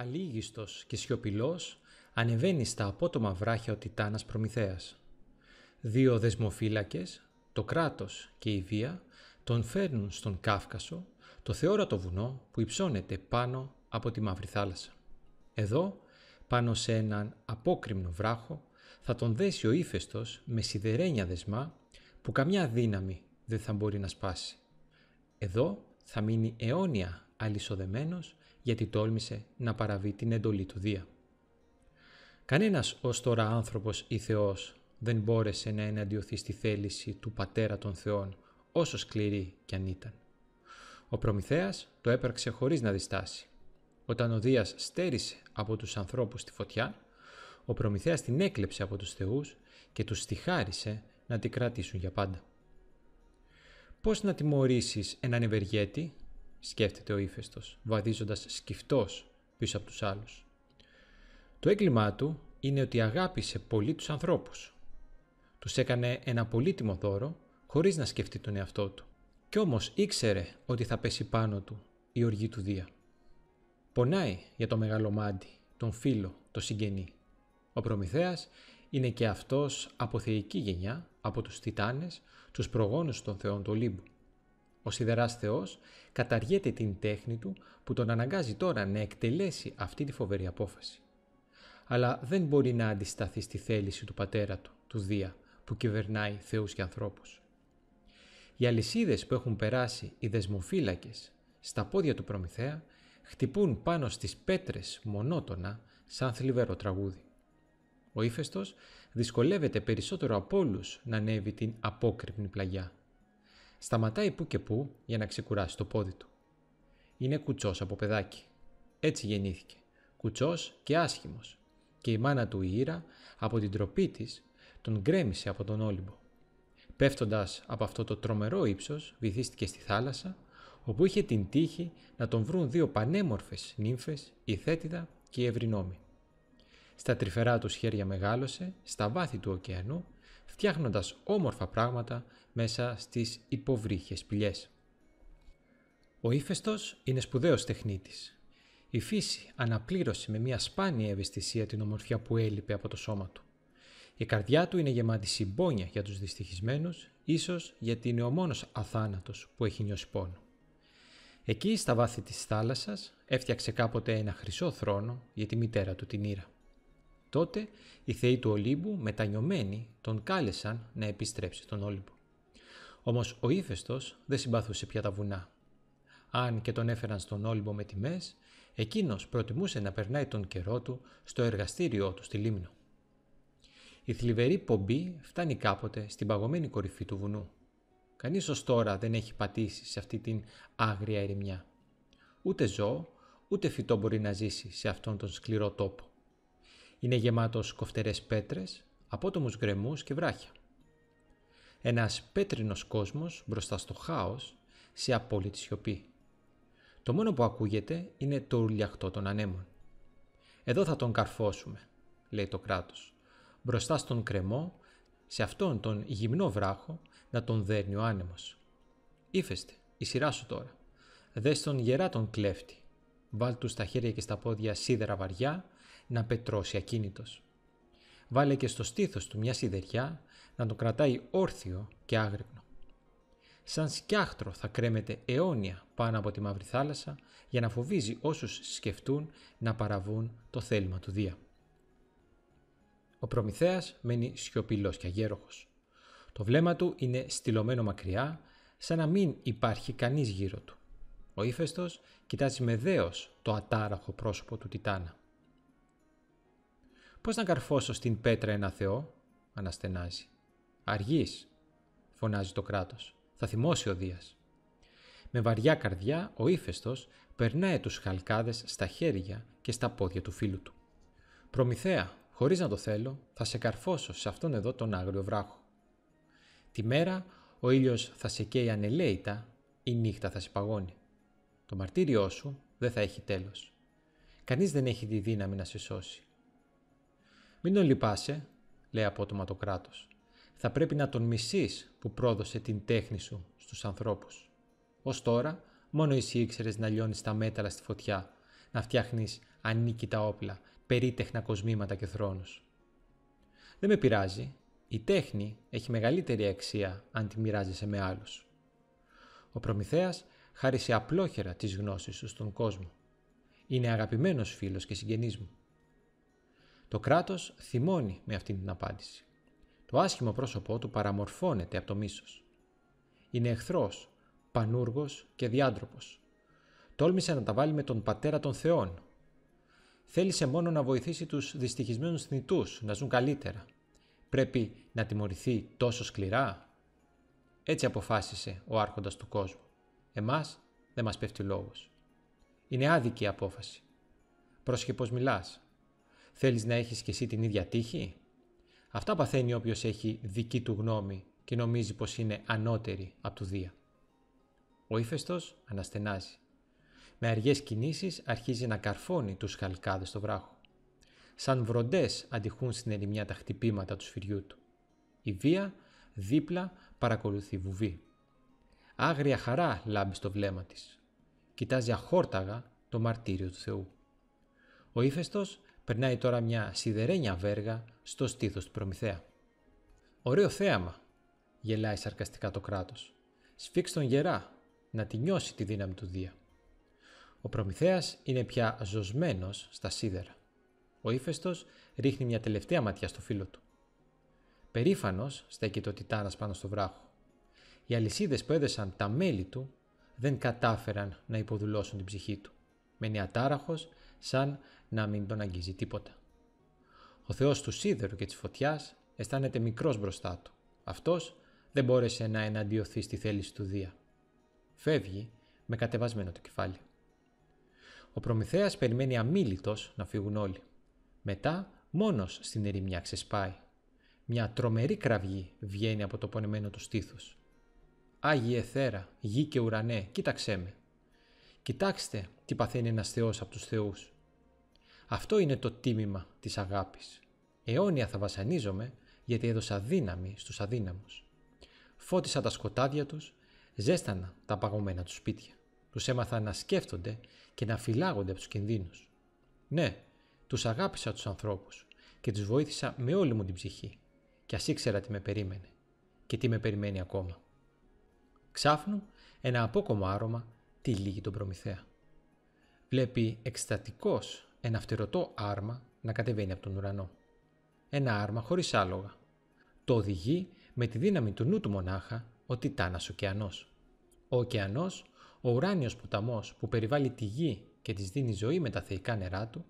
Αλίγιστος και σιωπηλός ανεβαίνει στα απότομα βράχια ο Τιτάνας Προμηθέας. Δύο δεσμοφύλακες, το κράτος και η βία, τον φέρνουν στον Κάφκασο, το θεόρατο βουνό που υψώνεται πάνω από τη Μαύρη Θάλασσα. Εδώ, πάνω σε έναν απόκριμνο βράχο, θα τον δέσει ο ύφεστος με σιδερένια δεσμά που καμιά δύναμη δεν θα μπορεί να σπάσει. Εδώ θα μείνει αιώνια αλυσοδεμένος γιατί τόλμησε να παραβεί την εντολή του Δία. Κανένας ως τώρα άνθρωπος ή Θεός δεν μπόρεσε να εναντιωθεί στη θέληση του Πατέρα των Θεών, όσο σκληρή κι αν ήταν. Ο Προμηθέας το έπραξε χωρίς να διστάσει. Όταν ο Δίας στέρισε από τους ανθρώπους τη φωτιά, ο Προμηθέας την έκλεψε από τους θεούς και τους στιχάρισε να την κρατήσουν για πάντα. Πώς να τιμωρήσεις έναν ευεργέτη σκέφτεται ο ύφεστος, βαδίζοντας σκυφτός πίσω από τους άλλους. Το έγκλημά του είναι ότι αγάπησε πολύ τους ανθρώπους. Τους έκανε ένα πολύτιμο δώρο, χωρίς να σκεφτεί τον εαυτό του. Κι όμως ήξερε ότι θα πέσει πάνω του η οργή του Δία. Πονάει για το μεγάλομάτι, τον φίλο, το συγγενή. Ο Προμηθέας είναι και αυτός από θεϊκή γενιά, από τους Τιτάνες, τους προγόνους των θεών του Ολύμπου. Ο σιδεράς θεός καταργέται την τέχνη του που τον αναγκάζει τώρα να εκτελέσει αυτή τη φοβερή απόφαση. Αλλά δεν μπορεί να αντισταθεί στη θέληση του πατέρα του, του Δία, που κυβερνάει θεούς και ανθρώπους. Οι αλυσίδες που έχουν περάσει οι δεσμοφύλακες στα πόδια του Προμηθέα χτυπούν πάνω στις πέτρες μονότονα σαν θλιβερό τραγούδι. Ο ύφεστος δυσκολεύεται περισσότερο από όλους να ανέβει την απόκρυπνη πλαγιά Σταματάει που και που για να ξεκουράσει το πόδι του. Είναι κουτσός από παιδάκι. Έτσι γεννήθηκε. Κουτσός και άσχημος. Και η μάνα του Ήρα, από την τροπή της, τον γκρέμισε από τον Όλυμπο. Πέφτοντας από αυτό το τρομερό ύψος, βυθίστηκε στη θάλασσα, όπου είχε την τύχη να τον βρουν δύο πανέμορφες νύμφες, η Θέτιδα και η Ευρυνόμη. Στα τρυφερά τους χέρια μεγάλωσε, στα βάθη του ωκεανού φτιάχνοντας όμορφα πράγματα μέσα στις υποβρύχιες πηγές. Ο ύφεστος είναι σπουδαίος τεχνίτης. Η φύση αναπλήρωσε με μια σπάνια ευαισθησία την ομορφιά που έλειπε από το σώμα του. Η καρδιά του είναι γεμάτη συμπόνια για τους δυστυχισμένους, ίσως γιατί είναι ο μόνος αθάνατος που έχει νιώσει πόνο. Εκεί στα βάθη της θάλασσας έφτιαξε κάποτε ένα χρυσό θρόνο για τη μητέρα του την Ήρα. Τότε οι θεοί του Ολύμπου, μετανιωμένοι, τον κάλεσαν να επιστρέψει στον Όλυμπο. Όμως ο ύφεστος δεν συμπαθούσε πια τα βουνά. Αν και τον έφεραν στον Όλυμπο με τιμές, εκείνος προτιμούσε να περνάει τον καιρό του στο εργαστήριό του στη Λίμνο. Η θλιβερή πομπή φτάνει κάποτε στην παγωμένη κορυφή του βουνού. Κανείς ως τώρα δεν έχει πατήσει σε αυτή την άγρια ερημιά. Ούτε ζώο, ούτε φυτό μπορεί να ζήσει σε αυτόν τον σκληρό τόπο. Είναι γεμάτος κοφτερές πέτρες, απότομους γκρεμούς και βράχια. Ένας πέτρινος κόσμος μπροστά στο χάος, σε απόλυτη σιωπή. Το μόνο που ακούγεται είναι το ουρλιαχτό των ανέμων. «Εδώ θα τον καρφώσουμε», λέει το κράτος. Μπροστά στον κρεμό, σε αυτόν τον γυμνό βράχο, να τον δέρνει ο άνεμος. «Ήφεστε, η σειρά σου τώρα. Δες τον γερά τον κλέφτη. Βάλ του στα χέρια και στα πόδια σίδερα βαριά, να πετρώσει ακίνητος. Βάλε και στο στήθος του μια σιδεριά να τον κρατάει όρθιο και άγρυπνο. Σαν σκιάχτρο θα κρέμεται αιώνια πάνω από τη μαύρη θάλασσα για να φοβίζει όσους σκεφτούν να παραβούν το θέλημα του Δία. Ο Προμηθέας μένει σιωπηλός και αγέροχος. Το βλέμμα του είναι στυλωμένο μακριά, σαν να μην υπάρχει κανείς γύρω του. Ο ύφεστος κοιτάζει με δέος το ατάραχο πρόσωπο του Τιτάνα. Πώς να καρφώσω στην πέτρα ένα θεό, αναστενάζει. Αργείς, φωνάζει το κράτος. Θα θυμώσει ο Δίας. Με βαριά καρδιά ο ύφεστος περνάει τους χαλκάδες στα χέρια και στα πόδια του φίλου του. «Προμηθέα, χωρίς να το θέλω, θα σε καρφώσω σε αυτόν εδώ τον άγριο βράχο. Τη μέρα ο ήλιος θα σε καίει ανελαίητα, η νύχτα θα σε παγώνει. Το μαρτύριό σου δεν θα έχει τέλος. Κανείς δεν έχει τη δύναμη να σε σώσει. Μην τον λυπάσαι, λέει απότομα το κράτος. Θα πρέπει να τον μισείς που πρόδωσε την τέχνη σου στους ανθρώπους. Ως τώρα, μόνο εσύ ήξερες να λιώνεις τα μέταλλα στη φωτιά, να φτιάχνεις ανίκητα όπλα, περίτεχνα κοσμήματα και θρόνους. Δεν με πειράζει, η τέχνη έχει μεγαλύτερη αξία αν τη μοιράζεσαι με άλλους. Ο Προμηθέας χάρισε απλόχερα τις γνώσεις σου στον κόσμο. Είναι αγαπημένος φίλος και συγγενής μου. Το κράτος θυμώνει με αυτή την απάντηση. Το άσχημο πρόσωπό του παραμορφώνεται από το μίσος. Είναι εχθρός, πανούργος και διάντροπος. Τόλμησε να τα βάλει με τον πατέρα των θεών. Θέλησε μόνο να βοηθήσει τους δυστυχισμένους θνητούς να ζουν καλύτερα. Πρέπει να τιμωρηθεί τόσο σκληρά. Έτσι αποφάσισε ο Άρχοντας του κόσμου. Εμάς δεν μας πέφτει λόγος. Είναι άδικη η απόφαση. πω μιλάς. Θέλεις να έχεις και εσύ την ίδια τύχη? Αυτά παθαίνει όποιος έχει δική του γνώμη και νομίζει πως είναι ανώτερη από του Δία. Ο ύφεστος αναστενάζει. Με αργές κινήσεις αρχίζει να καρφώνει τους χαλκάδες στο βράχο. Σαν βροντές αντιχούν στην ερημιά τα χτυπήματα του σφυριού του. Η βία δίπλα παρακολουθεί βουβή. Άγρια χαρά λάμπει στο βλέμμα της. Κοιτάζει αχόρταγα το μαρτύριο του Θεού. Ο ύφεστος Περνάει τώρα μια σιδερένια βέργα στο στήθος του Προμηθέα. «Ωραίο θέαμα», γελάει σαρκαστικά το κράτος. «Σφίξ τον γερά, να τη νιώσει τη δύναμη του Δία». Ο Προμηθέας είναι πια ζωσμένος στα σίδερα. Ο ύφεστος ρίχνει μια τελευταία ματιά στο φίλο του. Περήφανος στέκει το Τιτάνας πάνω στο βράχο. Οι αλυσίδες που έδεσαν τα μέλη του δεν κατάφεραν να υποδουλώσουν την ψυχή του. Μένει ατάραχος σαν να μην τον αγγίζει τίποτα. Ο Θεός του σίδερου και της φωτιάς αισθάνεται μικρός μπροστά του. Αυτός δεν μπόρεσε να εναντιωθεί στη θέληση του Δία. Φεύγει με κατεβασμένο το κεφάλι. Ο Προμηθέας περιμένει αμήλυτος να φύγουν όλοι. Μετά μόνος στην ερημιά ξεσπάει. Μια τρομερή κραυγή βγαίνει από το πονεμένο του στήθος. «Άγιε θέρα, γη και ουρανέ, κοίταξέ με. Κοιτάξτε τι παθαίνει ένας θεός από τους θεούς. Αυτό είναι το τίμημα της αγάπης. Αιώνια θα βασανίζομαι γιατί έδωσα δύναμη στους αδύναμους. Φώτισα τα σκοτάδια τους, ζέστανα τα παγωμένα τους σπίτια. Τους έμαθα να σκέφτονται και να φυλάγονται από τους κινδύνους. Ναι, τους αγάπησα τους ανθρώπους και τους βοήθησα με όλη μου την ψυχή. Κι ας ήξερα τι με περίμενε και τι με περιμένει ακόμα. Ξάφνου ένα απόκομο άρωμα τυλίγει τον Προμηθέα. Βλέπει εκστατικός ένα φτερωτό άρμα να κατεβαίνει από τον ουρανό. Ένα άρμα χωρίς άλογα. Το οδηγεί με τη δύναμη του νου του μονάχα ο Τιτάνας Οκεανός. Ο ωκεανός, ο ουράνιος ποταμός που περιβάλλει τη γη και της δίνει ζωή με τα θεϊκά νερά του,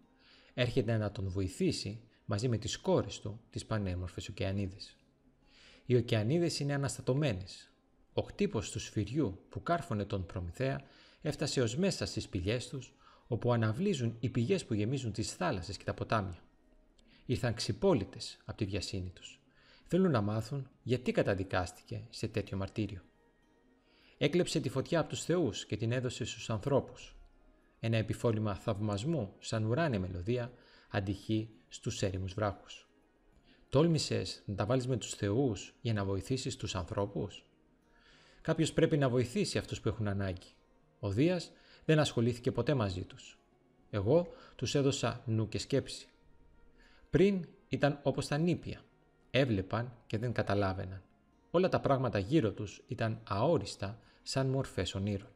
έρχεται να τον βοηθήσει μαζί με τις κόρες του, τις πανέμορφες Οκεανίδες. Οι Οκεανίδες είναι αναστατωμένες. Ο χτύπος του σφυριού που κάρφωνε τον Προμηθέα έφτασε ως μέσα στις πηγές τους όπου αναβλύζουν οι πηγές που γεμίζουν τις θάλασσες και τα ποτάμια. Ήρθαν ξυπόλυτες από τη βιασύνη τους. Θέλουν να μάθουν γιατί καταδικάστηκε σε τέτοιο μαρτύριο. Έκλεψε τη φωτιά από τους θεούς και την έδωσε στους ανθρώπους. Ένα επιφόλημα θαυμασμού σαν ουράνια μελωδία αντυχεί στους έρημους βράχους. Τόλμησες να τα βάλεις με τους θεούς για να βοηθήσεις τους ανθρώπους. Κάποιος πρέπει να βοηθήσει αυτούς που έχουν ανάγκη. Ο δίας δεν ασχολήθηκε ποτέ μαζί τους. Εγώ τους έδωσα νου και σκέψη. Πριν ήταν όπως τα νύπια. Έβλεπαν και δεν καταλάβαιναν. Όλα τα πράγματα γύρω τους ήταν αόριστα σαν μορφές ονείρων.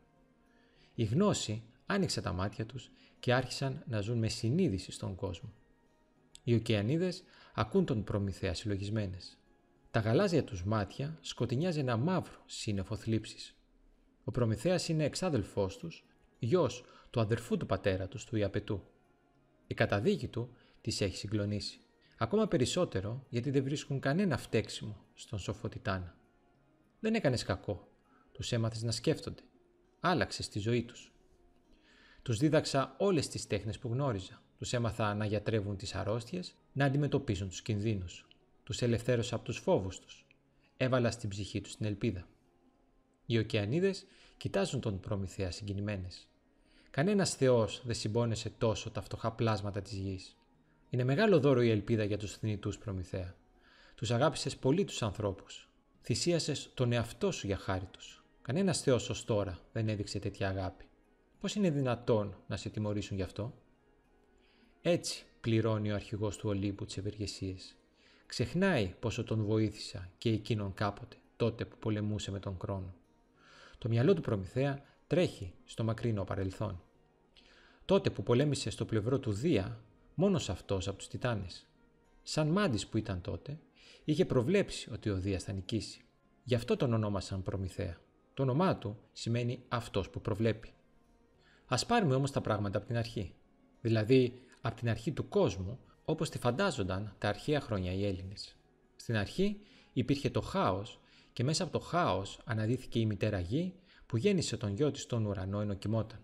Η γνώση άνοιξε τα μάτια τους και άρχισαν να ζουν με συνείδηση στον κόσμο. Οι ωκεανίδες ακούν τον Προμηθέα συλλογισμένες. Τα γαλάζια τους μάτια σκοτεινιάζει ένα μαύρο σύννεφο θλίψης. Ο Προμηθέας είναι εξάδελφός τους γιος του αδερφού του πατέρα τους του Ιαπετού. Η καταδίκη του τις έχει συγκλονίσει. Ακόμα περισσότερο γιατί δεν βρίσκουν κανένα φταίξιμο στον σοφό Τιτάνα. Δεν έκανες κακό. τους έμαθες να σκέφτονται. άλλαξες τη ζωή τους. Τους δίδαξα όλες τις τέχνες που γνώριζα. τους έμαθα να γιατρεύουν τις αρρώστιες, να αντιμετωπίζουν τους κινδύνους. Τους ελευθέρωσα από τους φόβους τους. Έβαλα στην ψυχή τους την ελπίδα. Οι ωκεανίδες κοιτάζουν τον Προμηθέα συγκινημένες. Κανένας θεός δεν συμπόνεσε τόσο τα φτωχά πλάσματα της γης. Είναι μεγάλο δώρο η ελπίδα για τους θνητούς Προμηθέα. Τους αγάπησες πολύ τους ανθρώπους. Θυσίασες τον εαυτό σου για χάρη τους. Κανένας θεός ως τώρα δεν έδειξε τέτοια αγάπη. Πώς είναι δυνατόν να σε τιμωρήσουν γι' αυτό. Έτσι πληρώνει ο αρχηγός του Ολύμπου τις ευεργεσίες. Ξεχνάει πόσο τον βοήθησα και εκείνον κάποτε, τότε που πολεμούσε με τον Κρόνο. Το μυαλό του Προμηθέα τρέχει στο μακρινό παρελθόν. Τότε που πολέμησε στο πλευρό του Δία, μόνος αυτός από τους Τιτάνες. Σαν μάντης που ήταν τότε, είχε προβλέψει ότι ο Δίας θα νικήσει. Γι' αυτό τον ονόμασαν Προμηθέα. Το όνομά του σημαίνει αυτός που προβλέπει. Ας πάρουμε όμως τα πράγματα από την αρχή. Δηλαδή, από την αρχή του κόσμου, όπως τη φαντάζονταν τα αρχαία χρόνια οι Έλληνες. Στην αρχή υπήρχε το χάος και μέσα από το χάος αναδύθηκε η μητέρα γη που γέννησε τον γιο της στον ουρανό ενώ κοιμόταν.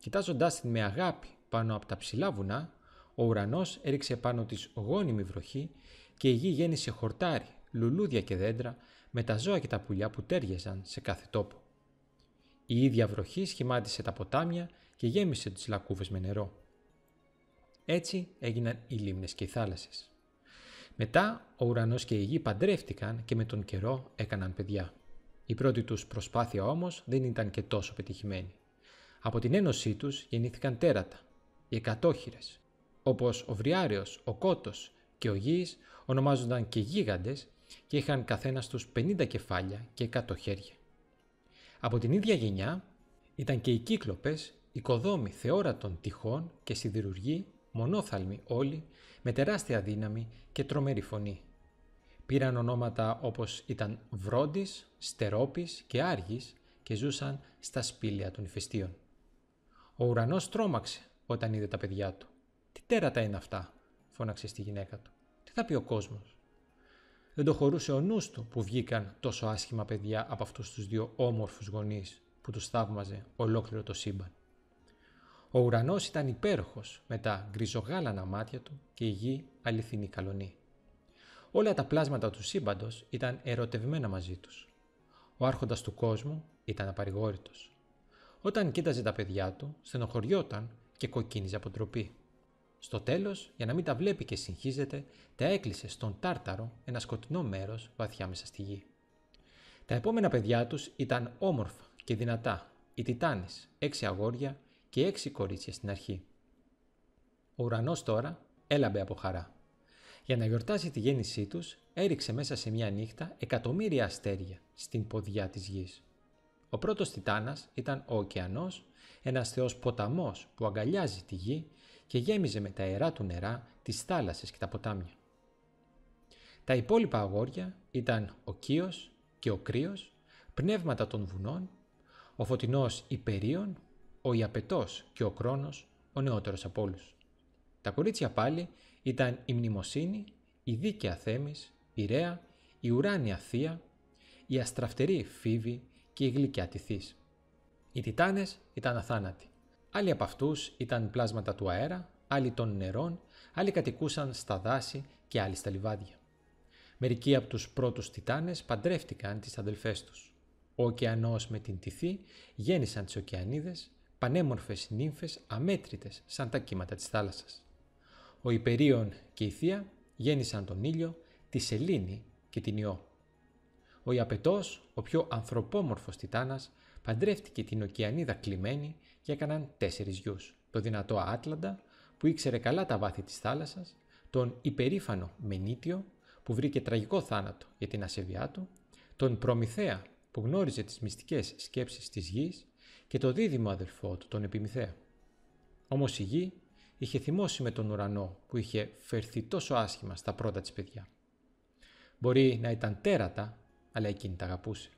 Κοιτάζοντάς την με αγάπη πάνω από τα ψηλά βουνά, ο ουρανός έριξε πάνω της γόνιμη βροχή και η γη γέννησε χορτάρι, λουλούδια και δέντρα με τα ζώα και τα πουλιά που τέριαζαν σε κάθε τόπο. Η ίδια βροχή σχημάτισε τα ποτάμια και γέμισε τις λακκούβες με νερό. Έτσι έγιναν οι λίμνες και οι θάλασσες. Μετά ο ουρανός και η γη παντρεύτηκαν και με τον καιρό έκαναν παιδιά. Η πρώτη τους προσπάθεια όμως δεν ήταν και τόσο πετυχημένη. Από την ένωσή τους γεννήθηκαν τέρατα, οι εκατόχειρες, όπως ο Βριάριος, ο Κότος και ο Γης ονομάζονταν και γίγαντες και είχαν καθένας τους 50 κεφάλια και 100 χέρια. Από την ίδια γενιά ήταν και οι κύκλοπες, οικοδόμοι θεόρατων τυχών και σιδηρουργοί, μονόθαλμοι όλοι, με τεράστια δύναμη και τρομερή φωνή. Πήραν ονόματα όπως ήταν «βρόντις», Στερόπης και Άργης και ζούσαν στα σπήλια των ηφαιστείων. Ο ουρανός τρόμαξε όταν είδε τα παιδιά του. «Τι τέρατα είναι αυτά», φώναξε στη γυναίκα του. «Τι θα πει ο κόσμος». Δεν το χωρούσε ο νους του που βγήκαν τόσο άσχημα παιδιά από αυτούς τους δύο όμορφους γονείς που τους θαύμαζε ολόκληρο το σύμπαν. Ο ουρανός ήταν υπέροχος με τα γκριζογάλανα μάτια του και η γη αληθινή καλονή. Όλα τα πλάσματα του σύμπαντος ήταν ερωτευμένα μαζί τους. Ο άρχοντας του κόσμου ήταν απαρηγόρητος. Όταν κοίταζε τα παιδιά του, στενοχωριόταν και κοκκίνιζε από ντροπή. Στο τέλος, για να μην τα βλέπει και συγχύζεται, τα έκλεισε στον Τάρταρο ένα σκοτεινό μέρος βαθιά μέσα στη γη. Τα επόμενα παιδιά τους ήταν όμορφα και δυνατά, οι Τιτάνε, έξι αγόρια και έξι κορίτσια στην αρχή. Ο ουρανός τώρα έλαμπε από χαρά. Για να γιορτάσει τη γέννησή τους, έριξε μέσα σε μια νύχτα εκατομμύρια αστέρια στην ποδιά της γης. Ο πρώτος Τιτάνας ήταν ο ωκεανός, ένας θεός ποταμός που αγκαλιάζει τη γη και γέμιζε με τα αερά του νερά τις θάλασσες και τα ποτάμια. Τα υπόλοιπα αγόρια ήταν ο Κίος και ο Κρύος, πνεύματα των βουνών, ο Φωτεινός Υπερίων, ο Ιαπετός και ο Κρόνος, ο νεότερος από όλους. Τα κορίτσια πάλι ήταν η μνημοσύνη, η δίκαια θέμης, η ρέα, η ουράνια θεία, η αστραφτερή φίβη και η γλυκιά τυθής. Οι Τιτάνες ήταν αθάνατοι. Άλλοι από αυτούς ήταν πλάσματα του αέρα, άλλοι των νερών, άλλοι κατοικούσαν στα δάση και άλλοι στα λιβάδια. Μερικοί από τους πρώτους Τιτάνες παντρεύτηκαν τις αδελφές τους. Ο ωκεανός με την τυθή γέννησαν τις ωκεανίδες, πανέμορφες νύμφες αμέτρητες σαν τα κύματα της θάλασσας. Ο Υπερίων και η Θεία γέννησαν τον ήλιο, τη σελήνη και την ιό. Ο Ιαπετός, ο πιο ανθρωπόμορφος Τιτάνας, παντρεύτηκε την ωκεανίδα κλειμένη και έκαναν τέσσερις γιους. Το δυνατό Άτλαντα, που ήξερε καλά τα βάθη της θάλασσας, τον υπερήφανο Μενίτιο, που βρήκε τραγικό θάνατο για την ασεβιά του, τον Προμηθέα, που γνώριζε τις μυστικές σκέψεις της γης και το δίδυμο αδελφό του, τον Επιμηθέα. Όμως η γη είχε θυμώσει με τον ουρανό που είχε φερθεί τόσο άσχημα στα πρώτα της παιδιά. Μπορεί να ήταν τέρατα, αλλά εκείνη τα αγαπούσε.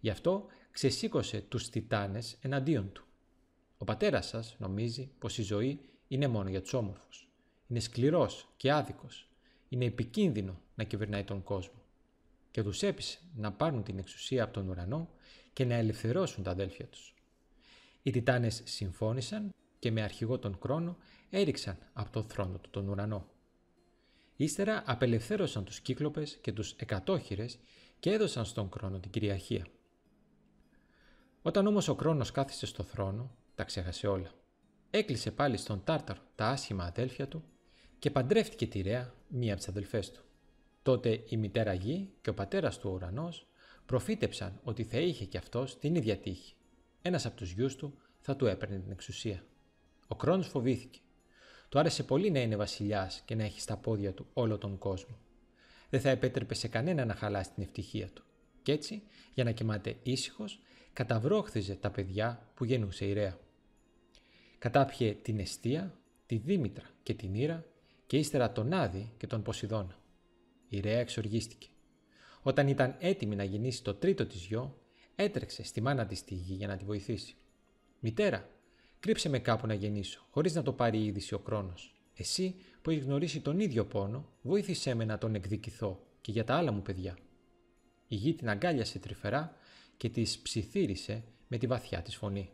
Γι' αυτό ξεσήκωσε τους τιτάνες εναντίον του. Ο πατέρας σας νομίζει πως η ζωή είναι μόνο για τους όμορφους. Είναι σκληρός και άδικος. Είναι επικίνδυνο να κυβερνάει τον κόσμο. Και τους έπεισε να πάρουν την εξουσία από τον ουρανό και να ελευθερώσουν τα αδέλφια τους. Οι Τιτάνες συμφώνησαν και με αρχηγό τον Κρόνο έριξαν από τον θρόνο του τον ουρανό. Ύστερα απελευθέρωσαν τους κύκλοπες και τους εκατόχειρες και έδωσαν στον Κρόνο την κυριαρχία. Όταν όμως ο Κρόνος κάθισε στο θρόνο, τα ξέχασε όλα. Έκλεισε πάλι στον Τάρταρ τα άσχημα αδέλφια του και παντρεύτηκε τη Ρέα, μία από τις αδελφές του. Τότε η μητέρα γη και ο πατέρας του ουρανός προφήτεψαν ότι θα είχε κι αυτός την ίδια τύχη. Ένας από τους γιους του θα του έπαιρνε την εξουσία. Ο Κρόνος φοβήθηκε. Του άρεσε πολύ να είναι βασιλιάς και να έχει στα πόδια του όλο τον κόσμο. Δεν θα επέτρεπε σε κανένα να χαλάσει την ευτυχία του. Κι έτσι, για να κοιμάται ήσυχος, καταβρόχθιζε τα παιδιά που γεννούσε η Ρέα. Κατάπιε την Εστία, τη Δήμητρα και την Ήρα και ύστερα τον Άδη και τον Ποσειδώνα. Η Ρέα εξοργίστηκε. Όταν ήταν έτοιμη να γεννήσει το τρίτο της γιο, έτρεξε στη μάνα της τη γη για να τη βοηθήσει. «Μητέρα», Κρύψε με κάπου να γεννήσω, χωρίς να το πάρει η είδηση ο χρόνο. Εσύ που έχεις γνωρίσει τον ίδιο πόνο, βοήθησέ με να τον εκδικηθώ και για τα άλλα μου παιδιά. Η γη την αγκάλιασε τρυφερά και της ψιθύρισε με τη βαθιά της φωνή.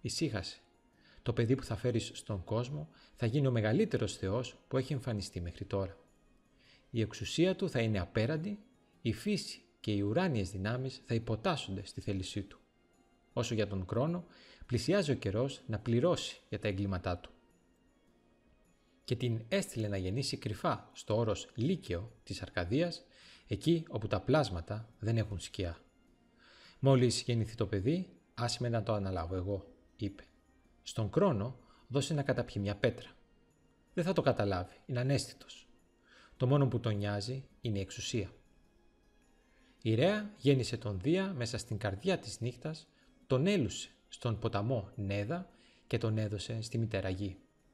Ησύχασε. Το παιδί που θα φέρεις στον κόσμο θα γίνει ο μεγαλύτερος Θεός που έχει εμφανιστεί μέχρι τώρα. Η εξουσία του θα είναι απέραντη, η φύση και οι ουράνιες δυνάμεις θα υποτάσσονται στη θέλησή του. Όσο για τον χρόνο, πλησιάζει ο καιρός να πληρώσει για τα εγκλήματά του. Και την έστειλε να γεννήσει κρυφά στο όρος Λύκειο της Αρκαδίας, εκεί όπου τα πλάσματα δεν έχουν σκιά. «Μόλις γεννηθεί το παιδί, άσε να το αναλάβω εγώ», είπε. «Στον Κρόνο δώσε να καταπιεί μια πέτρα. Δεν θα το καταλάβει, είναι ανέστητος. Το μόνο που τον νοιάζει είναι η εξουσία». Η Ρέα γέννησε τον Δία μέσα στην καρδιά της νύχτας, τον έλουσε στον ποταμό Νέδα και τον έδωσε στη μητέρα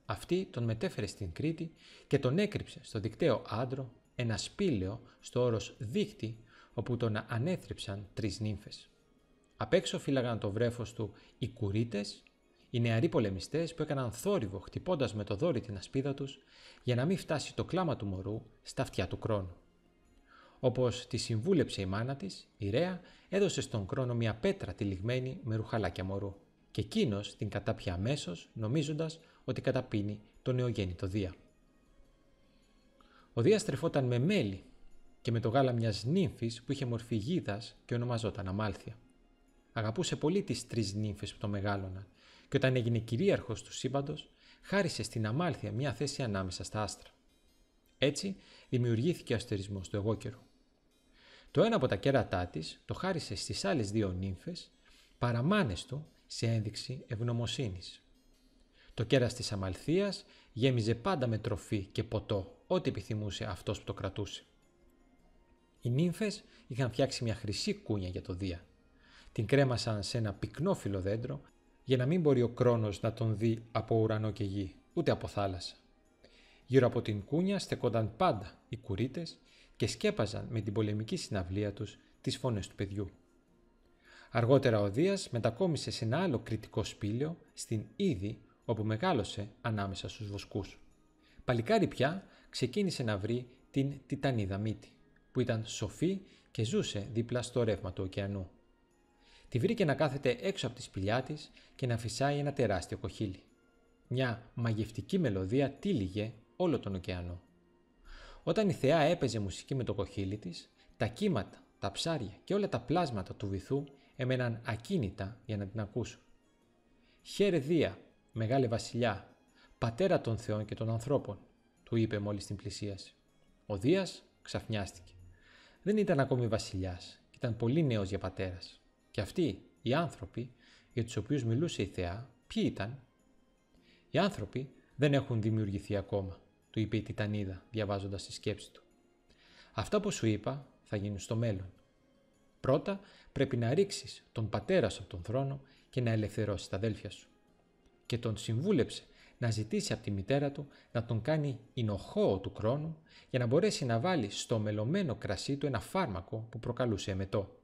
Αυτή τον μετέφερε στην Κρήτη και τον έκρυψε στο δικταίο άντρο ένα σπήλαιο στο όρος δίχτυ όπου τον ανέθριψαν τρεις νύμφες. Απ' έξω φύλαγαν το βρέφος του οι κουρίτες, οι νεαροί πολεμιστές που έκαναν θόρυβο χτυπώντας με το δόρυ την ασπίδα τους για να μην φτάσει το κλάμα του μωρού στα αυτιά του κρόνου. Όπως τη συμβούλεψε η μάνα της, η Ρέα έδωσε στον Κρόνο μια πέτρα τυλιγμένη με ρουχαλάκια μωρού και εκείνος την κατάπια αμέσως νομίζοντας ότι καταπίνει το νεογέννητο Δία. Ο Δίας τρεφόταν με μέλι και με το γάλα μιας νύμφης που είχε μορφή γίδας και ονομαζόταν Αμάλθια. Αγαπούσε πολύ τις τρεις νύμφες που το μεγάλωναν και όταν έγινε κυρίαρχος του σύμπαντος χάρισε στην Αμάλθια μια θέση ανάμεσα στα άστρα. Έτσι δημιουργήθηκε ο αστερισμός του εγώκερου. Το ένα από τα κέρατά της το χάρισε στις άλλες δύο νύμφες, παραμάνεστο σε ένδειξη ευγνωμοσύνης. Το κέρας της Αμαλθίας γέμιζε πάντα με τροφή και ποτό ό,τι επιθυμούσε αυτός που το κρατούσε. Οι νύμφες είχαν φτιάξει μια χρυσή κούνια για το Δία. Την κρέμασαν σε ένα πυκνό φιλοδέντρο για να μην μπορεί ο Κρόνος να τον δει από ουρανό και γη, ούτε από θάλασσα. Γύρω από την κούνια στεκόταν πάντα οι κουρίτες και σκέπαζαν με την πολεμική συναυλία τους τις φωνές του παιδιού. Αργότερα ο Δίας μετακόμισε σε ένα άλλο κριτικό σπήλιο, στην Ήδη όπου μεγάλωσε ανάμεσα στους βοσκούς. Παλικάρι πια ξεκίνησε να βρει την Τιτανίδα Μύτη που ήταν σοφή και ζούσε δίπλα στο ρεύμα του ωκεανού. Τη βρήκε να κάθεται έξω από τη σπηλιά της και να φυσάει ένα τεράστιο κοχύλι. Μια μαγευτική μελωδία τύλιγε όλο τον ωκεανό. Όταν η θεά έπαιζε μουσική με το κοχύλι της, τα κύματα, τα ψάρια και όλα τα πλάσματα του βυθού έμεναν ακίνητα για να την ακούσουν. «Χαίρε Δία, μεγάλε βασιλιά, πατέρα των θεών και των ανθρώπων», του είπε μόλις την πλησίαση. Ο Δίας ξαφνιάστηκε. Δεν ήταν ακόμη βασιλιάς, ήταν πολύ νέος για πατέρας. Και αυτοί, οι άνθρωποι, για τους οποίους μιλούσε η θεά, ποιοι ήταν. Οι άνθρωποι δεν έχουν δημιουργηθεί ακόμα του είπε η Τιτανίδα, διαβάζοντας τη σκέψη του. Αυτά που σου είπα θα γίνουν στο μέλλον. Πρώτα πρέπει να ρίξεις τον πατέρα σου από τον θρόνο και να ελευθερώσεις τα αδέλφια σου. Και τον συμβούλεψε να ζητήσει από τη μητέρα του να τον κάνει ηνοχό του χρόνου για να μπορέσει να βάλει στο μελωμένο κρασί του ένα φάρμακο που προκαλούσε εμετό.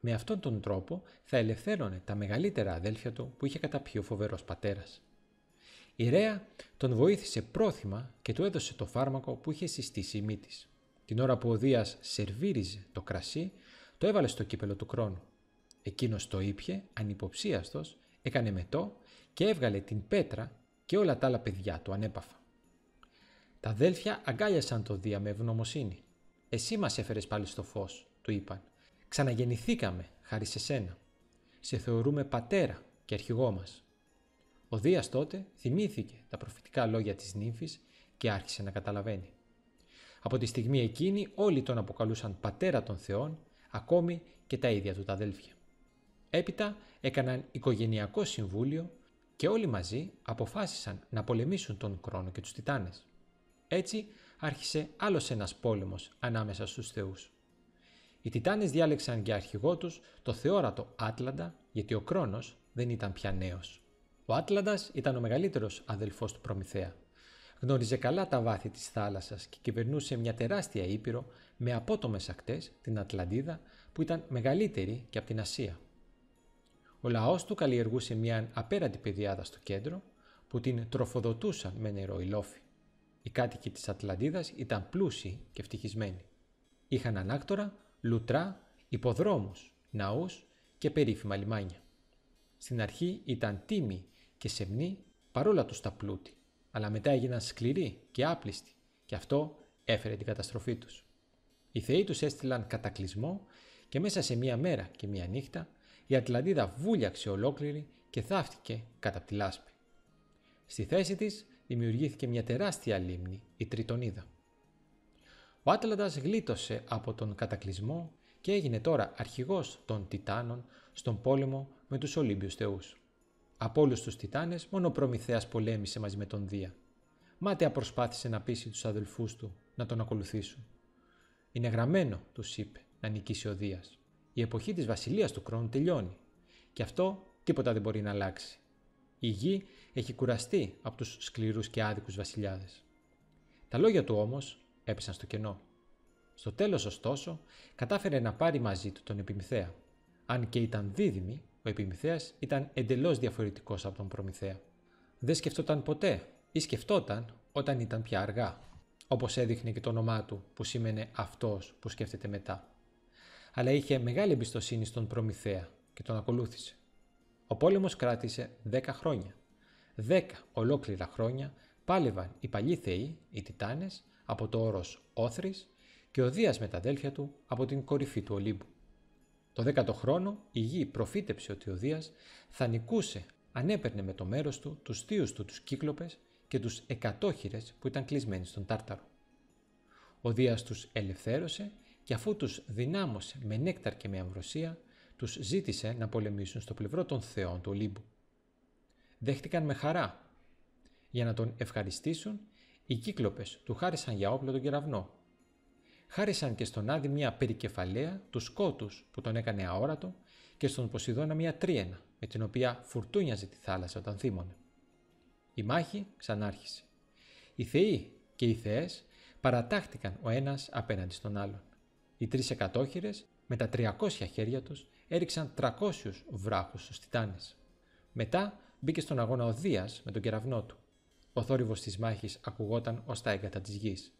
Με αυτόν τον τρόπο θα ελευθέρωνε τα μεγαλύτερα αδέλφια του που είχε καταπιεί ο φοβερός πατέρας. Η Ρέα τον βοήθησε πρόθυμα και του έδωσε το φάρμακο που είχε συστήσει η μύτη. Την ώρα που ο Δίας σερβίριζε το κρασί, το έβαλε στο κύπελο του χρόνου. Εκείνος το ήπιε, ανυποψίαστος, έκανε μετό και έβγαλε την πέτρα και όλα τα άλλα παιδιά του ανέπαφα. Τα αδέλφια αγκάλιασαν το Δία με ευγνωμοσύνη. «Εσύ μας έφερες πάλι στο φως, του είπαν. «Ξαναγεννηθήκαμε, χάρη σε σένα. Σε θεωρούμε πατέρα και αρχηγό μας». Ο Δίας τότε θυμήθηκε τα προφητικά λόγια της νύμφης και άρχισε να καταλαβαίνει. Από τη στιγμή εκείνη όλοι τον αποκαλούσαν πατέρα των θεών, ακόμη και τα ίδια του τα αδέλφια. Έπειτα έκαναν οικογενειακό συμβούλιο και όλοι μαζί αποφάσισαν να πολεμήσουν τον Κρόνο και τους Τιτάνες. Έτσι άρχισε άλλος ένας πόλεμος ανάμεσα στους θεούς. Οι Τιτάνες διάλεξαν για αρχηγό τους το θεόρατο Άτλαντα γιατί ο Κρόνος δεν ήταν πια νέος. Ο Άτλαντας ήταν ο μεγαλύτερος αδελφός του Προμηθέα. Γνώριζε καλά τα βάθη της θάλασσας και κυβερνούσε μια τεράστια ήπειρο με απότομες ακτές, την Ατλαντίδα, που ήταν μεγαλύτερη και από την Ασία. Ο λαός του καλλιεργούσε μια απέραντη πεδιάδα στο κέντρο, που την τροφοδοτούσαν με νερό λόφοι. Οι κάτοικοι της Ατλαντίδας ήταν πλούσιοι και ευτυχισμένοι. Είχαν ανάκτορα, λουτρά, υποδρόμους, ναούς και περίφημα λιμάνια. Στην αρχή ήταν τίμοι και σεμνή παρόλα τους τα πλούτη, αλλά μετά έγιναν σκληροί και άπλιστοι και αυτό έφερε την καταστροφή τους. Οι θεοί τους έστειλαν κατακλυσμό και μέσα σε μία μέρα και μία νύχτα η Ατλαντίδα βούλιαξε ολόκληρη και θαύτηκε κατά τη λάσπη. Στη θέση της δημιουργήθηκε μια τεράστια λίμνη, η Τριτονίδα. Ο Άτλαντας γλίτωσε από τον κατακλυσμό και έγινε τώρα αρχηγός των Τιτάνων στον πόλεμο με τους Ολύμπιους θεούς. Από όλους τους Τιτάνες, μόνο ο Προμηθέας πολέμησε μαζί με τον Δία. Μάταια προσπάθησε να πείσει τους αδελφούς του να τον ακολουθήσουν. Είναι γραμμένο, τους είπε, να νικήσει ο Δίας. Η εποχή της βασιλείας του Κρόνου τελειώνει. Και αυτό τίποτα δεν μπορεί να αλλάξει. Η γη έχει κουραστεί από τους σκληρούς και άδικους βασιλιάδες. Τα λόγια του όμως έπεσαν στο κενό. Στο τέλος, ωστόσο, κατάφερε να πάρει μαζί του τον Επιμηθέα. Αν και ήταν δίδυμη, ο επιμηθέας ήταν εντελώς διαφορετικός από τον Προμηθέα. Δεν σκεφτόταν ποτέ ή σκεφτόταν όταν ήταν πια αργά, όπως έδειχνε και το όνομά του που σήμαινε αυτός που σκέφτεται μετά». Αλλά είχε μεγάλη εμπιστοσύνη στον Προμηθέα και τον ακολούθησε. Ο πόλεμος κράτησε 10 χρόνια. 10 ολόκληρα χρόνια πάλευαν οι παλιοί θεοί, οι τιτάνες από το όρος όθρης και ο Δίας με τα αδέλφια του από την κορυφή του Ολύμπου. Το δέκατο χρόνο η γη προφήτεψε ότι ο Δίας θα νικούσε αν έπαιρνε με το μέρος του τους θείους του τους κύκλοπες και τους εκατόχειρες που ήταν κλεισμένοι στον Τάρταρο. Ο Δίας τους ελευθέρωσε και αφού τους δυνάμωσε με νέκταρ και με αμβροσία, τους ζήτησε να πολεμήσουν στο πλευρό των θεών του Ολύμπου. Δέχτηκαν με χαρά. Για να τον ευχαριστήσουν, οι κύκλοπες του χάρισαν για όπλο τον κεραυνό χάρισαν και στον Άδη μια περικεφαλαία τους σκότους που τον έκανε αόρατο και στον Ποσειδώνα μια τρίαινα με την οποία φουρτούνιαζε τη θάλασσα όταν θύμωνε. Η μάχη ξανάρχισε. Οι θεοί και οι θεές παρατάχτηκαν ο ένας απέναντι στον άλλον. Οι τρεις εκατόχειρες με τα 300 χέρια τους έριξαν 300 βράχους στους Τιτάνες. Μετά μπήκε στον αγώνα ο Δίας με τον κεραυνό του. Ο θόρυβος της μάχης ακουγόταν ως τα έγκατα της γης.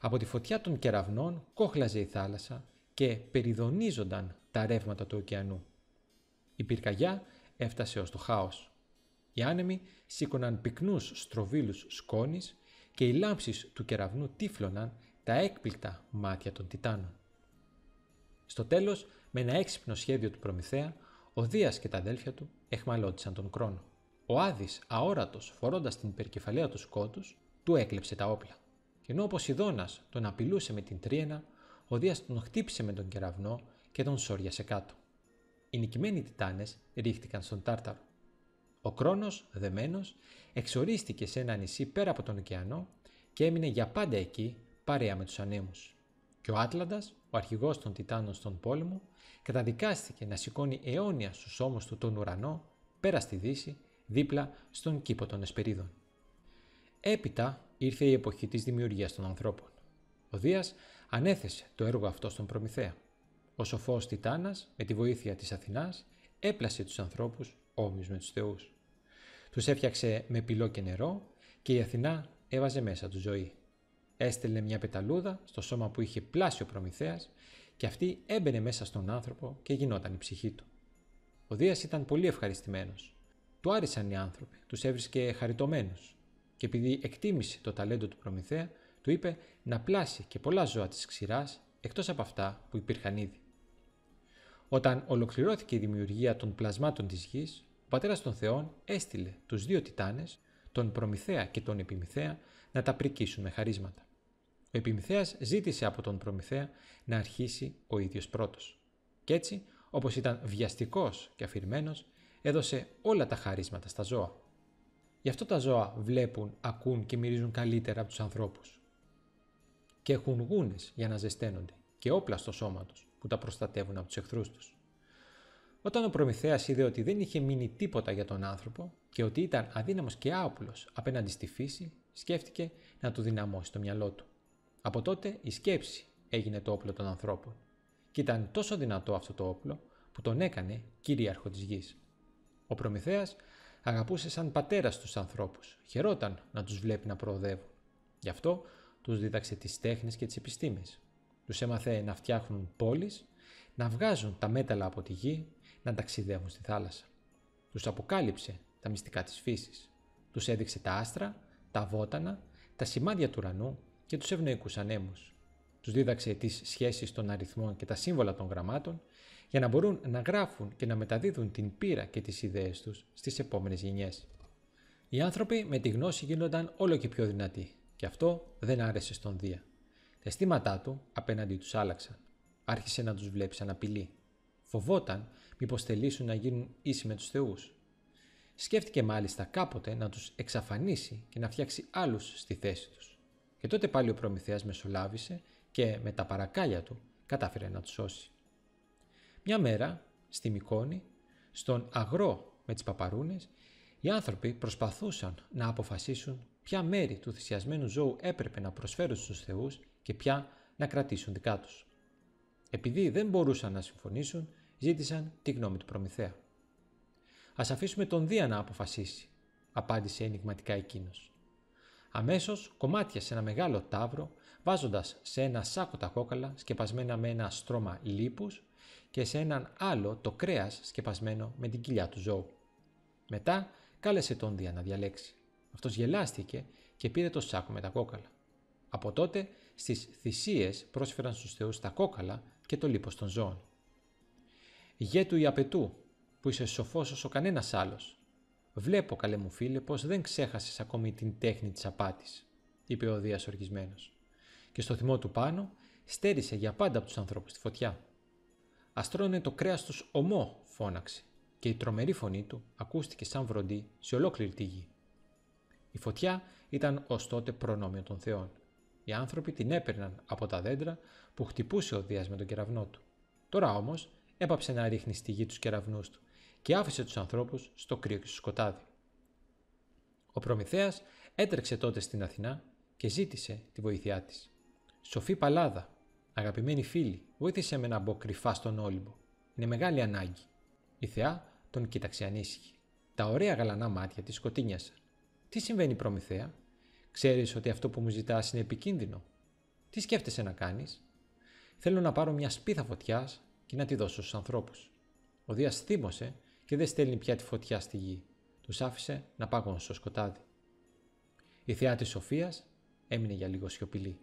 Από τη φωτιά των κεραυνών κόχλαζε η θάλασσα και περιδονίζονταν τα ρεύματα του ωκεανού. Η πυρκαγιά έφτασε ως το χάος. Οι άνεμοι σήκωναν πυκνούς στροβίλους σκόνης και οι λάμψεις του κεραυνού τύφλωναν τα έκπληκτα μάτια των Τιτάνων. Στο τέλος, με ένα έξυπνο σχέδιο του Προμηθέα, ο Δίας και τα αδέλφια του εχμαλώτησαν τον Κρόνο. Ο Άδης, αόρατος, φορώντας την υπερκεφαλαία του σκότους, του έκλεψε τα όπλα. Και ενώ ο Ποσειδώνας τον απειλούσε με την τρίαινα, ο Δίας τον χτύπησε με τον κεραυνό και τον σόριασε κάτω. Οι νικημένοι τιτάνες ρίχτηκαν στον Τάρταρο. Ο Κρόνος, δεμένος, εξορίστηκε σε ένα νησί πέρα από τον ωκεανό και έμεινε για πάντα εκεί παρέα με τους ανέμους. Και ο Άτλαντας, ο αρχηγός των Τιτάνων στον πόλεμο, καταδικάστηκε να σηκώνει αιώνια στους ώμους του τον ουρανό, πέρα στη δύση, δίπλα στον κήπο των Εσπερίδων. Έπειτα, ήρθε η εποχή της δημιουργίας των ανθρώπων. Ο Δίας ανέθεσε το έργο αυτό στον Προμηθέα. Ο σοφός Τιτάνας, με τη βοήθεια της Αθηνάς, έπλασε τους ανθρώπους όμοιους με τους θεούς. Τους έφτιαξε με πυλό και νερό και η Αθηνά έβαζε μέσα του ζωή. Έστελνε μια πεταλούδα στο σώμα που είχε πλάσει ο Προμηθέας και αυτή έμπαινε μέσα στον άνθρωπο και γινόταν η ψυχή του. Ο Δίας ήταν πολύ ευχαριστημένος. Του άρεσαν οι άνθρωποι, τους έβρισκε χαριτωμένους και επειδή εκτίμησε το ταλέντο του Προμηθέα, του είπε να πλάσει και πολλά ζώα της ξηράς εκτός από αυτά που υπήρχαν ήδη. Όταν ολοκληρώθηκε η δημιουργία των πλασμάτων της γης, ο πατέρας των θεών έστειλε τους δύο τιτάνες, τον Προμηθέα και τον Επιμηθέα, να τα πρικίσουν με χαρίσματα. Ο Επιμηθέας ζήτησε από τον Προμηθέα να αρχίσει ο ίδιος πρώτος. Κι έτσι, όπως ήταν βιαστικός και αφηρημένος, έδωσε όλα τα χαρίσματα στα ζώα. Γι' αυτό τα ζώα βλέπουν, ακούν και μυρίζουν καλύτερα από τους ανθρώπους. Και έχουν γούνες για να ζεσταίνονται και όπλα στο σώμα τους που τα προστατεύουν από τους εχθρούς τους. Όταν ο Προμηθέας είδε ότι δεν είχε μείνει τίποτα για τον άνθρωπο και ότι ήταν αδύναμος και άοπλος απέναντι στη φύση, σκέφτηκε να του δυναμώσει το μυαλό του. Από τότε η σκέψη έγινε το όπλο των ανθρώπων και ήταν τόσο δυνατό αυτό το όπλο που τον έκανε κυρίαρχο της γης. Ο Προμηθέας Αγαπούσε σαν πατέρας τους ανθρώπους, χαιρόταν να τους βλέπει να προοδεύουν. Γι' αυτό τους δίδαξε τις τέχνες και τις επιστήμες. Τους έμαθε να φτιάχνουν πόλεις, να βγάζουν τα μέταλλα από τη γη, να ταξιδεύουν στη θάλασσα. Τους αποκάλυψε τα μυστικά της φύσης. Τους έδειξε τα άστρα, τα βότανα, τα σημάδια του ουρανού και τους ευνοϊκούς ανέμους. Τους δίδαξε τις σχέσεις των αριθμών και τα σύμβολα των γραμμάτων για να μπορούν να γράφουν και να μεταδίδουν την πείρα και τις ιδέες τους στις επόμενες γενιές. Οι άνθρωποι με τη γνώση γίνονταν όλο και πιο δυνατοί και αυτό δεν άρεσε στον Δία. Τα αισθήματά του απέναντι τους άλλαξαν. Άρχισε να τους βλέπεις σαν απειλή. Φοβόταν μήπως θελήσουν να γίνουν ίσοι με τους θεούς. Σκέφτηκε μάλιστα κάποτε να τους εξαφανίσει και να φτιάξει άλλους στη θέση τους. Και τότε πάλι ο Προμηθέας μεσολάβησε και με τα παρακάλια του κατάφερε να τους σώσει. Μια μέρα, στη Μικόνη, στον αγρό με τις παπαρούνες, οι άνθρωποι προσπαθούσαν να αποφασίσουν ποια μέρη του θυσιασμένου ζώου έπρεπε να προσφέρουν στους θεούς και ποια να κρατήσουν δικά τους. Επειδή δεν μπορούσαν να συμφωνήσουν, ζήτησαν τη γνώμη του Προμηθέα. «Ας αφήσουμε τον Δία να αποφασίσει», απάντησε ενηγματικά εκείνος. Αμέσως σε ένα μεγάλο τάβρο, βάζοντας σε ένα σάκο τα κόκαλα σκεπασμένα με ένα στρώμα λίπους και σε έναν άλλο το κρέας σκεπασμένο με την κοιλιά του ζώου. Μετά κάλεσε τον Δία να διαλέξει. Αυτός γελάστηκε και πήρε το σάκο με τα κόκαλα. Από τότε στις θυσίες πρόσφεραν στους θεούς τα κόκαλα και το λίπος των ζώων. «Γέ του Ιαπετού, που είσαι σοφός όσο κανένας άλλος. Βλέπω, καλέ μου φίλε, πως δεν ξέχασες ακόμη την τέχνη της απάτης», είπε ο Δίας οργισμένος. Και στο θυμό του πάνω στέρισε για πάντα από τους ανθρώπους τη φωτιά. Αστρώνε το κρέας τους ομό, φώναξε, και η τρομερή φωνή του ακούστηκε σαν βροντί σε ολόκληρη τη γη. Η φωτιά ήταν ως τότε προνόμιο των Θεών. Οι άνθρωποι την έπαιρναν από τα δέντρα που χτυπούσε ο δίας με τον κεραυνό του. Τώρα όμως έπαψε να ρίχνει στη γη τους κεραυνούς του και άφησε τους ανθρώπους στο κρύο και στο σκοτάδι. Ο Προμηθέας έτρεξε τότε στην Αθηνά και ζήτησε τη βοήθειά της. Σοφή Παλάδα, Αγαπημένοι φίλοι, βοήθησε με να μπω κρυφά στον όλυμπο. Είναι μεγάλη ανάγκη. Η θεά τον κοίταξε ανήσυχη. Τα ωραία γαλανά μάτια της σκοτίνιασαν. Τι συμβαίνει, Προμηθέα, ξέρεις ότι αυτό που μου ζητάς είναι επικίνδυνο. Τι σκέφτεσαι να κάνεις. Θέλω να πάρω μια σπίθα φωτιάς και να τη δώσω στους ανθρώπους. Ο Δίας θύμωσε και δεν στέλνει πια τη φωτιά στη γη. Τους άφησε να πάγουν στο σκοτάδι. Η θεά της Σοφίας έμεινε για λίγο σιωπηλή.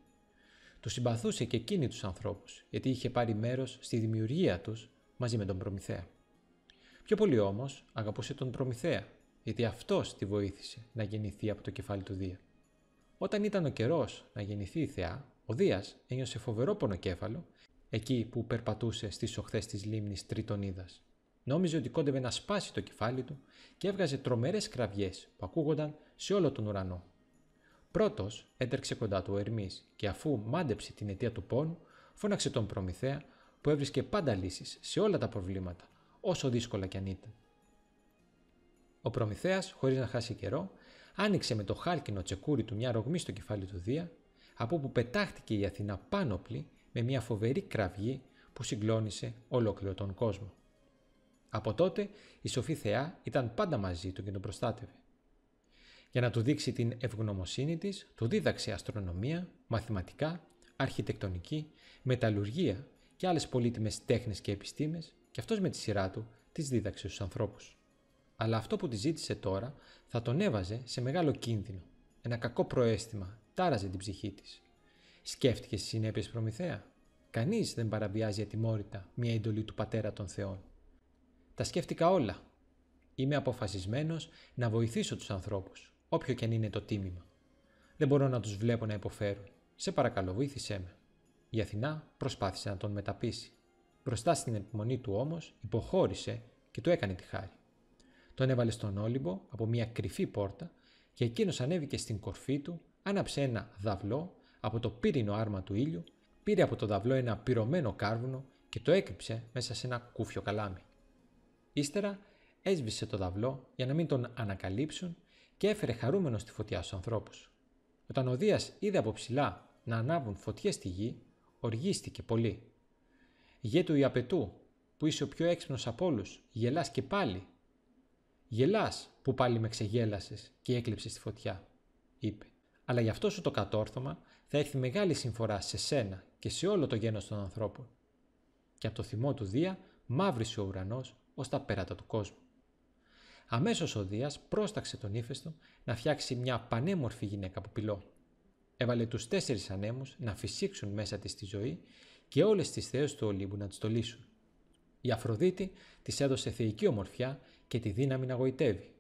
Του συμπαθούσε και εκείνη τους ανθρώπους, γιατί είχε πάρει μέρος στη δημιουργία τους μαζί με τον Προμηθέα. Πιο πολύ όμως αγαπούσε τον Προμηθέα, γιατί αυτός τη βοήθησε να γεννηθεί από το κεφάλι του Δία. Όταν ήταν ο καιρός να γεννηθεί η Θεά, ο Δίας ένιωσε φοβερό πονοκέφαλο εκεί που περπατούσε στις οχθές της λίμνης Τριτονίδα. Νόμιζε ότι κόντευε να σπάσει το κεφάλι του και έβγαζε τρομερές κραυγές που ακούγονταν σε όλο τον ουρανό. Πρώτος έτρεξε κοντά του ο Ερμής και αφού μάντεψε την αιτία του πόνου, φώναξε τον προμηθέα που έβρισκε πάντα λύσεις σε όλα τα προβλήματα, όσο δύσκολα κι αν ήταν. Ο Προμηθέας, χωρίς να χάσει καιρό, άνοιξε με το χάλκινο τσεκούρι του μια ρογμή στο κεφάλι του Δία, από που πετάχτηκε η Αθηνά πάνωπλη με μια φοβερή κραυγή που συγκλώνησε ολόκληρο τον κόσμο. Από τότε η σοφή θεά ήταν πάντα μαζί του και τον προστάτευε. Για να του δείξει την ευγνωμοσύνη της, του δίδαξε αστρονομία, μαθηματικά, αρχιτεκτονική, μεταλλουργία και άλλες πολύτιμες τέχνες και επιστήμες και αυτός με τη σειρά του τις δίδαξε στους ανθρώπους. Αλλά αυτό που τη ζήτησε τώρα θα τον έβαζε σε μεγάλο κίνδυνο. Ένα κακό προέστημα τάραζε την ψυχή της. Σκέφτηκε στις συνέπειες Προμηθέα. Κανείς δεν παραβιάζει ατιμόρυτα μια εντολή του πατέρα των θεών. Τα σκέφτηκα όλα. Είμαι αποφασισμένος να βοηθήσω τους ανθρώπους όποιο και αν είναι το τίμημα. Δεν μπορώ να τους βλέπω να υποφέρουν. Σε παρακαλώ, βοήθησέ με. Η Αθηνά προσπάθησε να τον μεταπίσει. Μπροστά στην επιμονή του όμως, υποχώρησε και του έκανε τη χάρη. Τον έβαλε στον όλυμπο από μια κρυφή πόρτα και εκείνος ανέβηκε στην κορφή του, άναψε ένα δαυλό από το πύρινο άρμα του ήλιου, πήρε από το δαυλό ένα πυρωμένο κάρβουνο και το έκρυψε μέσα σε ένα κούφιο καλάμι. Ύστερα έσβησε το δαυλό για να μην τον ανακαλύψουν και έφερε χαρούμενο τη φωτιά στους ανθρώπους. Όταν ο Δίας είδε από ψηλά να ανάβουν φωτιές στη γη, οργίστηκε πολύ. Γε του Ιαπετού, που είσαι ο πιο έξυπνος από όλους, γελάς και πάλι. Γελάς που πάλι με ξεγέλασες και έκλεψες τη φωτιά, είπε. Αλλά γι' αυτό σου το κατόρθωμα θα έρθει μεγάλη συμφορά σε σένα και σε όλο το γένος των ανθρώπων. Και από το θυμό του Δία μαύρισε ο ουρανός ως τα πέρατα του κόσμου. Αμέσως ο Δίας πρόσταξε τον ύφεστο να φτιάξει μια πανέμορφη γυναίκα από πυλό. Έβαλε τους τέσσερις ανέμους να φυσήξουν μέσα της τη ζωή και όλες τις θεές του Ολύμπου να τις τολίσουν. Η Αφροδίτη της έδωσε θεϊκή ομορφιά και τη δύναμη να γοητεύει.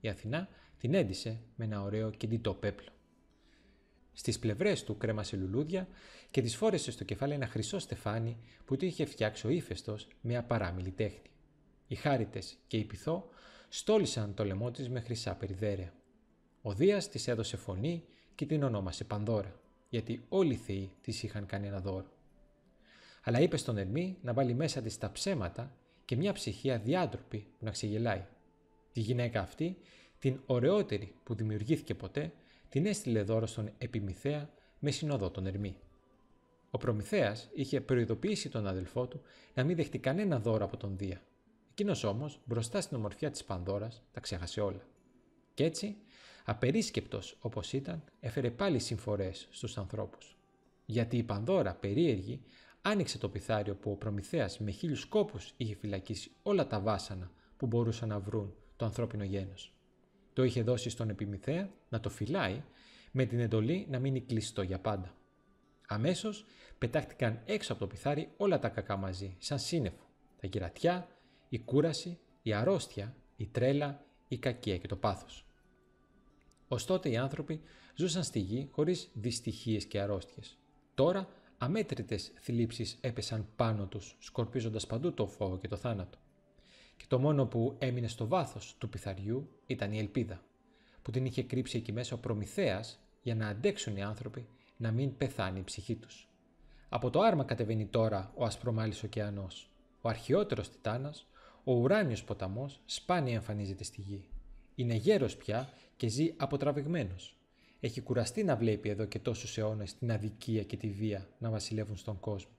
Η Αθηνά την έντισε με ένα ωραίο κεντητό πέπλο. Στις πλευρές του κρέμασε λουλούδια και τη φόρεσε στο κεφάλι ένα χρυσό στεφάνι που του είχε φτιάξει ο ύφεστος με απαράμιλη τέχνη. Οι χάριτες και η πυθό στόλισαν το λαιμό της με χρυσά περιδέρια. Ο Δίας της έδωσε φωνή και την ονόμασε Πανδώρα, γιατί όλοι οι θεοί της είχαν κάνει ένα δώρο. Αλλά είπε στον Ερμή να βάλει μέσα της τα ψέματα και μια ψυχή αδιάτροπη που να ξεγελάει. Τη γυναίκα αυτή, την ωραιότερη που δημιουργήθηκε ποτέ, την έστειλε δώρο στον Επιμηθέα με συνοδό τον Ερμή. Ο Προμηθέας είχε προειδοποιήσει τον αδελφό του να μην δεχτεί κανένα δώρο από τον Δία, Εκείνος όμως, μπροστά στην ομορφιά της Πανδώρας, τα ξέχασε όλα. Κι έτσι, απερίσκεπτος όπως ήταν, έφερε πάλι συμφορές στους ανθρώπους. Γιατί η Πανδώρα, περίεργη, άνοιξε το πιθάριο που ο προμηθέας με χίλιους κόπου είχε φυλακίσει όλα τα βάσανα που μπορούσαν να βρουν το ανθρώπινο γένος. Το είχε δώσει στον επιμηθέα να το φυλάει με την εντολή να μείνει κλειστό για πάντα. Αμέσως πετάχτηκαν έξω από το πιθάρι όλα τα κακά μαζί, σαν σύννεφο. Τα κυρατιά, η κούραση, η αρρώστια, η τρέλα, η κακία και το πάθος. Ωστότε οι άνθρωποι ζούσαν στη γη χωρίς δυστυχίες και αρρώστιες. Τώρα αμέτρητες θλίψεις έπεσαν πάνω τους, σκορπίζοντας παντού το φόβο και το θάνατο. Και το μόνο που έμεινε στο βάθος του πιθαριού ήταν η ελπίδα, που την είχε κρύψει εκεί μέσα ο Προμηθέας για να αντέξουν οι άνθρωποι να μην πεθάνει η ψυχή τους. Από το άρμα κατεβαίνει τώρα ο ασπρομάλης ωκεανός, ο αρχαιότερος Τιτάνας, ο ουράνιος ποταμός σπάνια εμφανίζεται στη γη. Είναι γέρος πια και ζει αποτραβηγμένος. Έχει κουραστεί να βλέπει εδώ και τόσους αιώνες την αδικία και τη βία να βασιλεύουν στον κόσμο.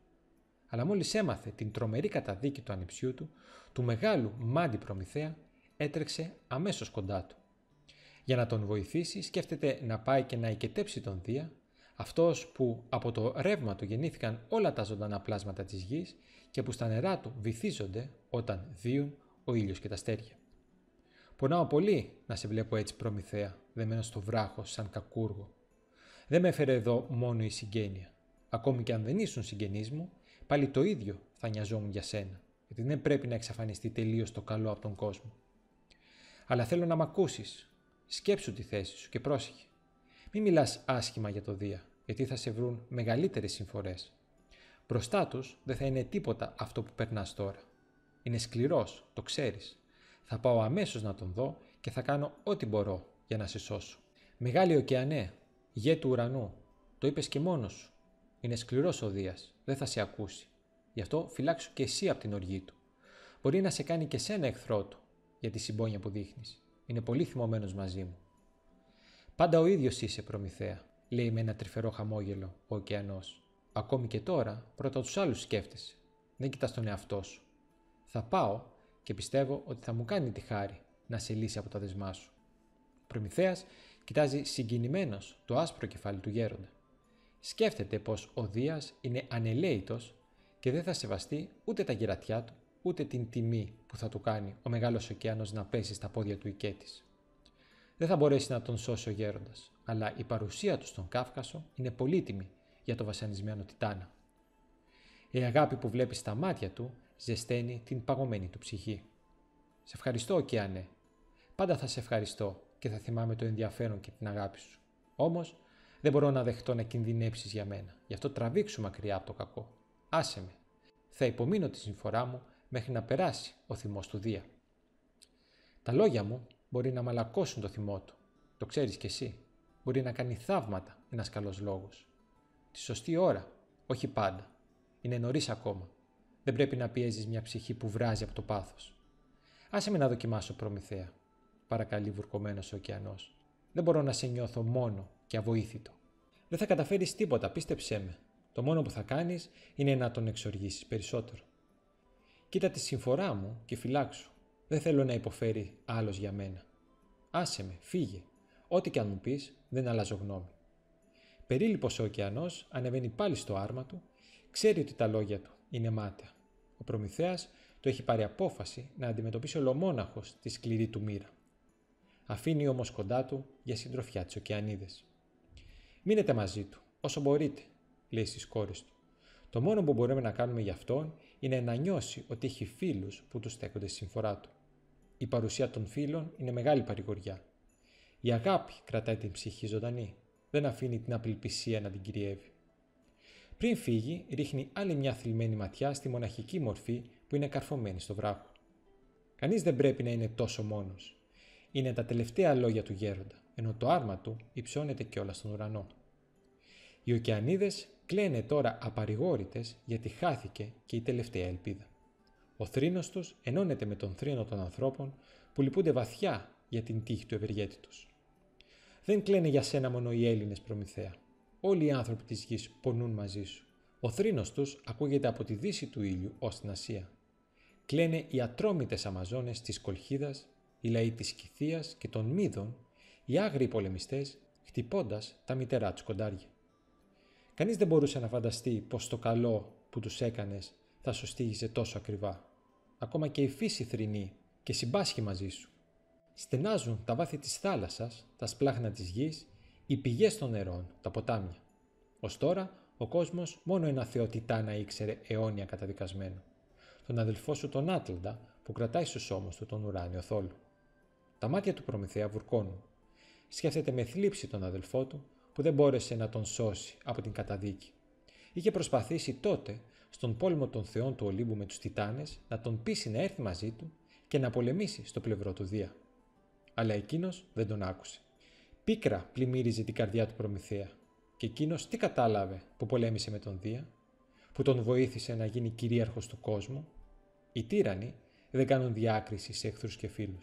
Αλλά μόλις έμαθε την τρομερή καταδίκη του ανιψιού του, του μεγάλου Μάντι Προμηθέα, έτρεξε αμέσως κοντά του. Για να τον βοηθήσει, σκέφτεται να πάει και να οικετέψει τον Δία, αυτός που από το ρεύμα του γεννήθηκαν όλα τα ζωντανά πλάσματα της γης και που στα νερά του βυθίζονται όταν δίουν ο ήλιος και τα στέρια. Πονάω πολύ να σε βλέπω έτσι προμηθέα, δεμένο στο βράχο σαν κακούργο. Δεν με έφερε εδώ μόνο η συγγένεια. Ακόμη και αν δεν ήσουν συγγενείς μου, πάλι το ίδιο θα νοιαζόμουν για σένα, γιατί δεν πρέπει να εξαφανιστεί τελείως το καλό από τον κόσμο. Αλλά θέλω να μ' ακούσεις. Σκέψου τη θέση σου και πρόσεχε. Μην μιλάς άσχημα για το Δία, γιατί θα σε βρουν μεγαλύτερες συμφορές. Μπροστά τους δεν θα είναι τίποτα αυτό που περνάς τώρα. Είναι σκληρός, το ξέρεις. Θα πάω αμέσως να τον δω και θα κάνω ό,τι μπορώ για να σε σώσω. Μεγάλη ωκεανέ, γέ του ουρανού, το είπες και μόνος σου. Είναι σκληρός ο Δίας, δεν θα σε ακούσει. Γι' αυτό φυλάξου και εσύ από την οργή του. Μπορεί να σε κάνει και σένα εχθρό του για τη συμπόνια που δείχνεις. Είναι πολύ θυμωμένος μαζί μου. Πάντα ο ίδιος είσαι, Προμηθέα, λέει με ένα τρυφερό χαμόγελο ο ωκεανός. Ακόμη και τώρα, πρώτα τους άλλους σκέφτεσαι. Δεν κοιτάς τον εαυτό σου. Θα πάω και πιστεύω ότι θα μου κάνει τη χάρη να σε λύσει από τα δεσμά σου. Ο Προμηθέας κοιτάζει συγκινημένος το άσπρο κεφάλι του γέροντα. Σκέφτεται πως ο Δίας είναι ανελαίητος και δεν θα σεβαστεί ούτε τα γερατιά του, ούτε την τιμή που θα του κάνει ο μεγάλος ωκεανός να πέσει στα πόδια του οικέτη. Δεν θα μπορέσει να τον σώσει ο γέροντας, αλλά η παρουσία του στον Κάφκασο είναι πολύτιμη για το βασανισμένο Τιτάνα. Η αγάπη που βλέπει στα μάτια του ζεσταίνει την παγωμένη του ψυχή. Σε ευχαριστώ, Κιάνε. Πάντα θα σε ευχαριστώ και θα θυμάμαι το ενδιαφέρον και την αγάπη σου. Όμως, δεν μπορώ να δεχτώ να κινδυνεύσει για μένα, γι' αυτό τραβήξου μακριά από το κακό. Άσε με. Θα υπομείνω τη συμφορά μου μέχρι να περάσει ο θυμός του Δία. Τα λόγια μου Μπορεί να μαλακώσουν το θυμό του. Το ξέρεις κι εσύ. Μπορεί να κάνει θαύματα ένας καλός λόγος. Τη σωστή ώρα, όχι πάντα. Είναι νωρίς ακόμα. Δεν πρέπει να πιέζεις μια ψυχή που βράζει από το πάθος. Άσε με να δοκιμάσω, Προμηθέα, παρακαλεί βουρκωμένος ο ωκεανός. Δεν μπορώ να σε νιώθω μόνο και αβοήθητο. Δεν θα καταφέρεις τίποτα, πίστεψέ με. Το μόνο που θα κάνεις είναι να τον εξοργήσεις περισσότερο. Κοίτα τη συμφορά μου και φυλάξου. Δεν θέλω να υποφέρει άλλος για μένα. Άσε με, φύγε. Ό,τι και αν μου πεις, δεν αλλάζω γνώμη. Περίλυπος ο ωκεανός ανεβαίνει πάλι στο άρμα του, ξέρει ότι τα λόγια του είναι μάταια. Ο Προμηθέας το έχει πάρει απόφαση να αντιμετωπίσει ολομόναχος τη σκληρή του μοίρα. Αφήνει όμως κοντά του για συντροφιά τις ωκεανίδες. Μείνετε μαζί του, όσο μπορείτε, λέει στις κόρες του. Το μόνο που μπορούμε να κάνουμε για αυτόν είναι να νιώσει ότι έχει φίλους που του στέκονται στη συμφορά του. Η παρουσία των φίλων είναι μεγάλη παρηγοριά. Η αγάπη κρατάει την ψυχή ζωντανή, δεν αφήνει την απελπισία να την κυριεύει. Πριν φύγει, ρίχνει άλλη μια θλιμμένη ματιά στη μοναχική μορφή που είναι καρφωμένη στο βράχο. Κανείς δεν πρέπει να είναι τόσο μόνος. Είναι τα τελευταία λόγια του γέροντα, ενώ το άρμα του υψώνεται κιόλας στον ουρανό. Οι ωκεανίδες Κλαίνε τώρα απαρηγόρητες γιατί χάθηκε και η τελευταία ελπίδα. Ο θρήνος τους ενώνεται με τον θρήνο των ανθρώπων που λυπούνται βαθιά για την τύχη του ευεργέτη τους. Δεν κλαίνε για σένα μόνο οι Έλληνες Προμηθέα. Όλοι οι άνθρωποι της γης πονούν μαζί σου. Ο θρήνος τους ακούγεται από τη δύση του ήλιου ως την Ασία. Κλαίνε οι ατρόμητες Αμαζόνες της Κολχίδας, οι λαοί της Κηθίας και των Μύδων, οι άγριοι πολεμιστές, χτυπώντας τα μητερά τους κοντάρια. Κανείς δεν μπορούσε να φανταστεί πως το καλό που τους έκανες θα σου στήγιζε τόσο ακριβά. Ακόμα και η φύση θρηνεί και συμπάσχει μαζί σου. Στενάζουν τα βάθη της θάλασσας, τα σπλάχνα της γης, οι πηγές των νερών, τα ποτάμια. Ως τώρα, ο κόσμος μόνο ένα θεοτητά να ήξερε αιώνια καταδικασμένο. Τον αδελφό σου τον Άτλαντα που κρατάει στους ώμους του τον ουράνιο θόλο. Τα μάτια του Προμηθέα βουρκώνουν. Σκέφτεται με θλίψη τον αδελφό του που δεν μπόρεσε να τον σώσει από την καταδίκη. Είχε προσπαθήσει τότε στον πόλεμο των θεών του Ολύμπου με τους Τιτάνες να τον πείσει να έρθει μαζί του και να πολεμήσει στο πλευρό του Δία. Αλλά εκείνος δεν τον άκουσε. Πίκρα πλημμύριζε την καρδιά του Προμηθέα και εκείνος τι κατάλαβε που πολέμησε με τον Δία, που τον βοήθησε να γίνει κυρίαρχος του κόσμου. Οι τύρανοι δεν κάνουν διάκριση σε εχθρούς και φίλους.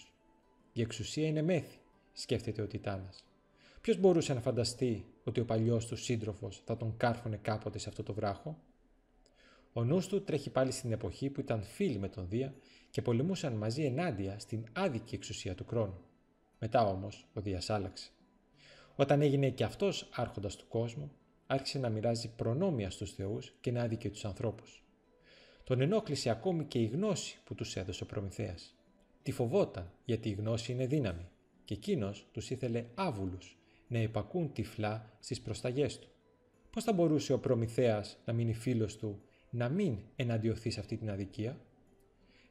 Η εξουσία είναι μέθη, σκέφτεται ο Τιτάνας. Ποιος μπορούσε να φανταστεί ότι ο παλιός του σύντροφος θα τον κάρφωνε κάποτε σε αυτό το βράχο. Ο νους του τρέχει πάλι στην εποχή που ήταν φίλοι με τον Δία και πολεμούσαν μαζί ενάντια στην άδικη εξουσία του κρόνου. Μετά όμως ο Δίας άλλαξε. Όταν έγινε και αυτός άρχοντας του κόσμου, άρχισε να μοιράζει προνόμια στους Θεούς και να άδικε τους ανθρώπους. Τον ενόχλησε ακόμη και η γνώση που τους έδωσε ο Προμηθέας. Τη φοβόταν γιατί η γνώση είναι δύναμη και εκείνος τους ήθελε άβουλους να υπακούν τυφλά στις προσταγές του. Πώς θα μπορούσε ο Προμηθέας να μείνει φίλος του, να μην εναντιωθεί σε αυτή την αδικία.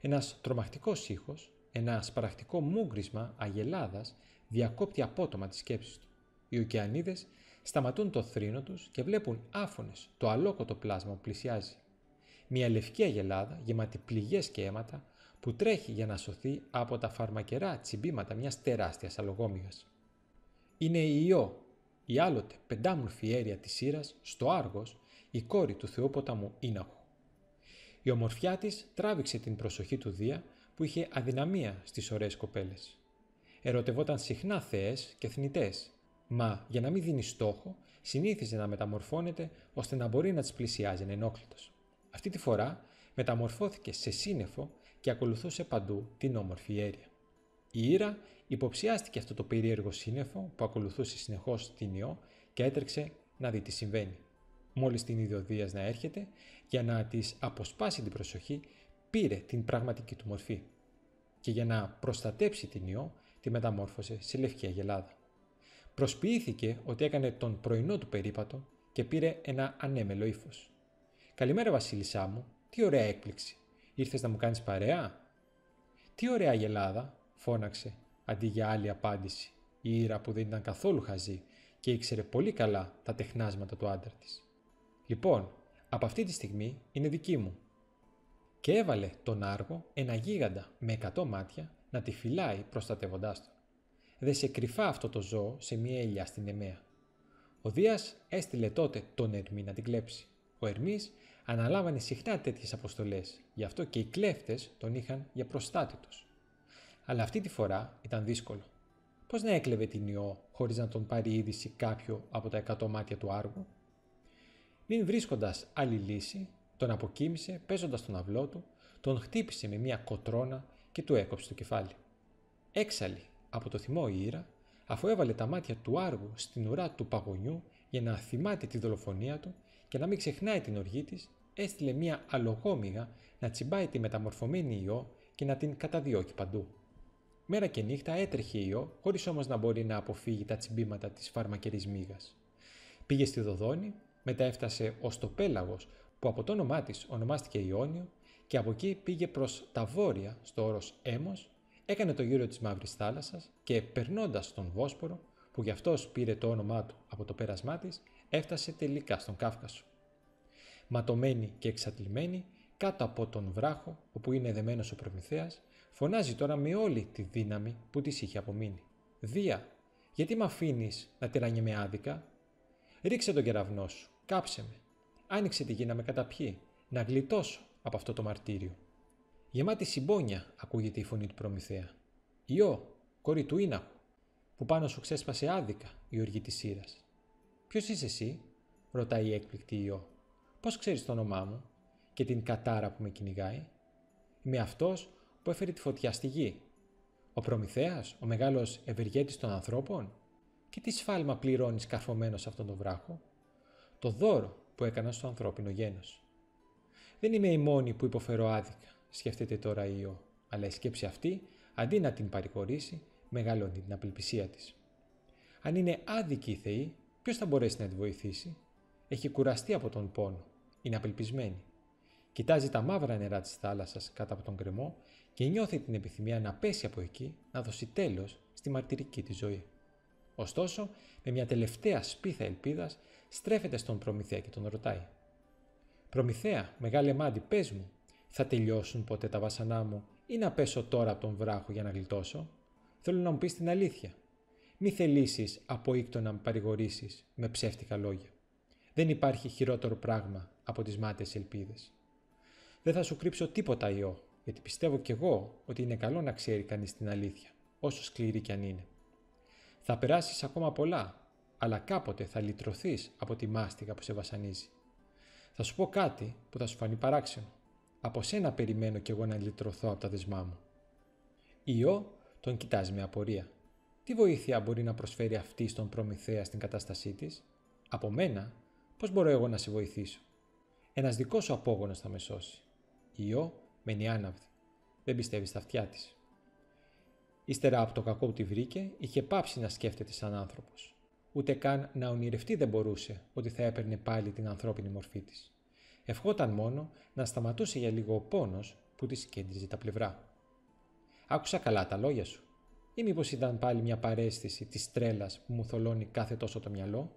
Ένας τρομακτικός ήχος, ένας σπαρακτικό μούγκρισμα αγελάδας διακόπτει απότομα τις σκέψεις του. Οι ωκεανίδες σταματούν το θρήνο τους και βλέπουν άφωνες το αλόκοτο πλάσμα που πλησιάζει. Μια λευκή αγελάδα γεμάτη πληγές και αίματα που τρέχει για να σωθεί από τα φαρμακερά τσιμπήματα μιας τεράστιας αλογόμυγας είναι η Ιώ, η άλλοτε πεντάμορφη αίρια της Ήρας, στο Άργος, η κόρη του θεόποταμου Ίναχου. Η ομορφιά της τράβηξε την προσοχή του Δία που είχε αδυναμία στις ωραίες κοπέλες. Ερωτευόταν συχνά θεές και θνητές, μα για να μην δίνει στόχο συνήθιζε να μεταμορφώνεται ώστε να μπορεί να τις πλησιάζει ενόκλητος. Αυτή τη φορά μεταμορφώθηκε σε σύννεφο και ακολουθούσε παντού την όμορφη αίρια. Η Ήρα Υποψιάστηκε αυτό το περίεργο σύννεφο που ακολουθούσε συνεχώς την ιό και έτρεξε να δει τι συμβαίνει. Μόλις την είδε να έρχεται, για να της αποσπάσει την προσοχή, πήρε την πραγματική του μορφή. Και για να προστατέψει την ιό, τη μεταμόρφωσε σε λευκή αγελάδα. Προσποιήθηκε ότι έκανε τον πρωινό του περίπατο και πήρε ένα ανέμελο ύφος. Καλημέρα, Βασίλισσά μου, τι ωραία έκπληξη! Ήρθες να μου κάνεις παρέα. Τι ωραία γελάδα, φώναξε αντί για άλλη απάντηση. Η Ήρα που δεν ήταν καθόλου χαζή και ήξερε πολύ καλά τα τεχνάσματα του άντρα της. «Λοιπόν, από αυτή τη στιγμή είναι δική μου». Και έβαλε τον Άργο ένα γίγαντα με 100 μάτια να τη φυλάει προστατεύοντάς τον. «Δε σε κρυφά αυτό το ζώο σε μία ελιά στην Εμαία». Ο Δίας έστειλε τότε τον Ερμή να την κλέψει. Ο Ερμής αναλάβανε συχνά τέτοιες αποστολές, γι' αυτό και οι κλέφτες τον είχαν για προστάτη αλλά αυτή τη φορά ήταν δύσκολο. Πώς να έκλεβε την ιό χωρίς να τον πάρει είδηση κάποιο από τα εκατό μάτια του άργου. Μην βρίσκοντας άλλη λύση, τον αποκοίμησε παίζοντας τον αυλό του, τον χτύπησε με μια κοτρόνα και του έκοψε το κεφάλι. Έξαλλη από το θυμό η Ήρα, αφού έβαλε τα μάτια του άργου στην ουρά του παγωνιού για να θυμάται τη δολοφονία του και να μην ξεχνάει την οργή της, έστειλε μια αλογόμηγα να τσιμπάει τη μεταμορφωμένη ιό και να την καταδιώκει παντού. Μέρα και νύχτα έτρεχε ιό, χωρίς όμως να μπορεί να αποφύγει τα τσιμπήματα της φάρμακερη μύγας. Πήγε στη Δοδόνη, μετά έφτασε ως το Πέλαγος, που από το όνομά της ονομάστηκε Ιόνιο, και από εκεί πήγε προς τα βόρεια, στο όρος Έμος, έκανε το γύρο της Μαύρης Θάλασσας και περνώντας τον Βόσπορο, που γι' αυτός πήρε το όνομά του από το πέρασμά της, έφτασε τελικά στον Κάφκασο. Ματωμένη και εξατλημένη, κάτω από τον βράχο όπου είναι δεμένος ο Προμηθέας, Φωνάζει τώρα με όλη τη δύναμη που της είχε απομείνει. «Δία, γιατί με αφήνεις να με άδικα. Ρίξε τον κεραυνό σου, κάψε με. Άνοιξε τη γη να με καταπιεί, να γλιτώσω από αυτό το μαρτύριο. Γεμάτη συμπόνια ακούγεται η φωνή του Προμηθέα. Ιω, κόρη του που πάνω σου ξέσπασε άδικα η οργή της Σύρας. Ποιος είσαι εσύ, ρωτάει η έκπληκτη Ιω. Πώς ξέρεις το όνομά μου και την κατάρα που με κυνηγάει. Είμαι αυτός που έφερε τη φωτιά στη γη. Ο Προμηθέας, ο μεγάλος ευεργέτης των ανθρώπων, και τι σφάλμα πληρώνεις καρφωμένος σε αυτόν τον βράχο. Το δώρο που έκανας στο ανθρώπινο γένος. Δεν είμαι η μόνη που υποφέρω άδικα, σκέφτεται τώρα η Ιώ, αλλά η σκέψη αυτή, αντί να την παρηγορήσει, μεγαλώνει την απελπισία της. Αν είναι άδικη η Θεή, ποιος θα μπορέσει να τη βοηθήσει. Έχει κουραστεί από τον πόνο. Είναι απελπισμένη. Κοιτάζει τα μαύρα νερά της θάλασσας κάτω από τον κρεμό και νιώθει την επιθυμία να πέσει από εκεί, να δώσει τέλος στη μαρτυρική της ζωή. Ωστόσο, με μια τελευταία σπίθα ελπίδας, στρέφεται στον Προμηθέα και τον ρωτάει. «Προμηθέα, μεγάλε μάντι, πες μου, θα τελειώσουν ποτέ τα βασανά μου ή να πέσω τώρα από τον βράχο για να γλιτώσω. Θέλω να μου πεις την αλήθεια. Μη θελήσεις από ήκτο να με παρηγορήσεις με ψεύτικα λόγια. Δεν υπάρχει χειρότερο πράγμα από τις μάταιες ελπίδες. Δεν θα σου κρύψω τίποτα, Ιώ, γιατί πιστεύω κι εγώ ότι είναι καλό να ξέρει κανείς την αλήθεια, όσο σκληρή κι αν είναι. Θα περάσεις ακόμα πολλά, αλλά κάποτε θα λυτρωθείς από τη μάστιγα που σε βασανίζει. Θα σου πω κάτι που θα σου φανεί παράξενο. Από σένα περιμένω κι εγώ να λυτρωθώ από τα δεσμά μου. Ιώ τον κοιτάζει με απορία. Τι βοήθεια μπορεί να προσφέρει αυτή στον προμηθέα στην κατάστασή της, Από μένα, πώς μπορώ εγώ να σε βοηθήσω. Ένας δικός σου απόγονος θα με σώσει. Η ιό μένει άναυδη. Δεν πιστεύει στα αυτιά της. Ύστερα από το κακό που τη βρήκε, είχε πάψει να σκέφτεται σαν άνθρωπος. Ούτε καν να ονειρευτεί δεν μπορούσε ότι θα έπαιρνε πάλι την ανθρώπινη μορφή της. Ευχόταν μόνο να σταματούσε για λίγο ο πόνος που της κέντριζε τα πλευρά. Άκουσα καλά τα λόγια σου. Ή μήπως ήταν πάλι μια παρέστηση της τρέλας που μου θολώνει κάθε τόσο το μυαλό,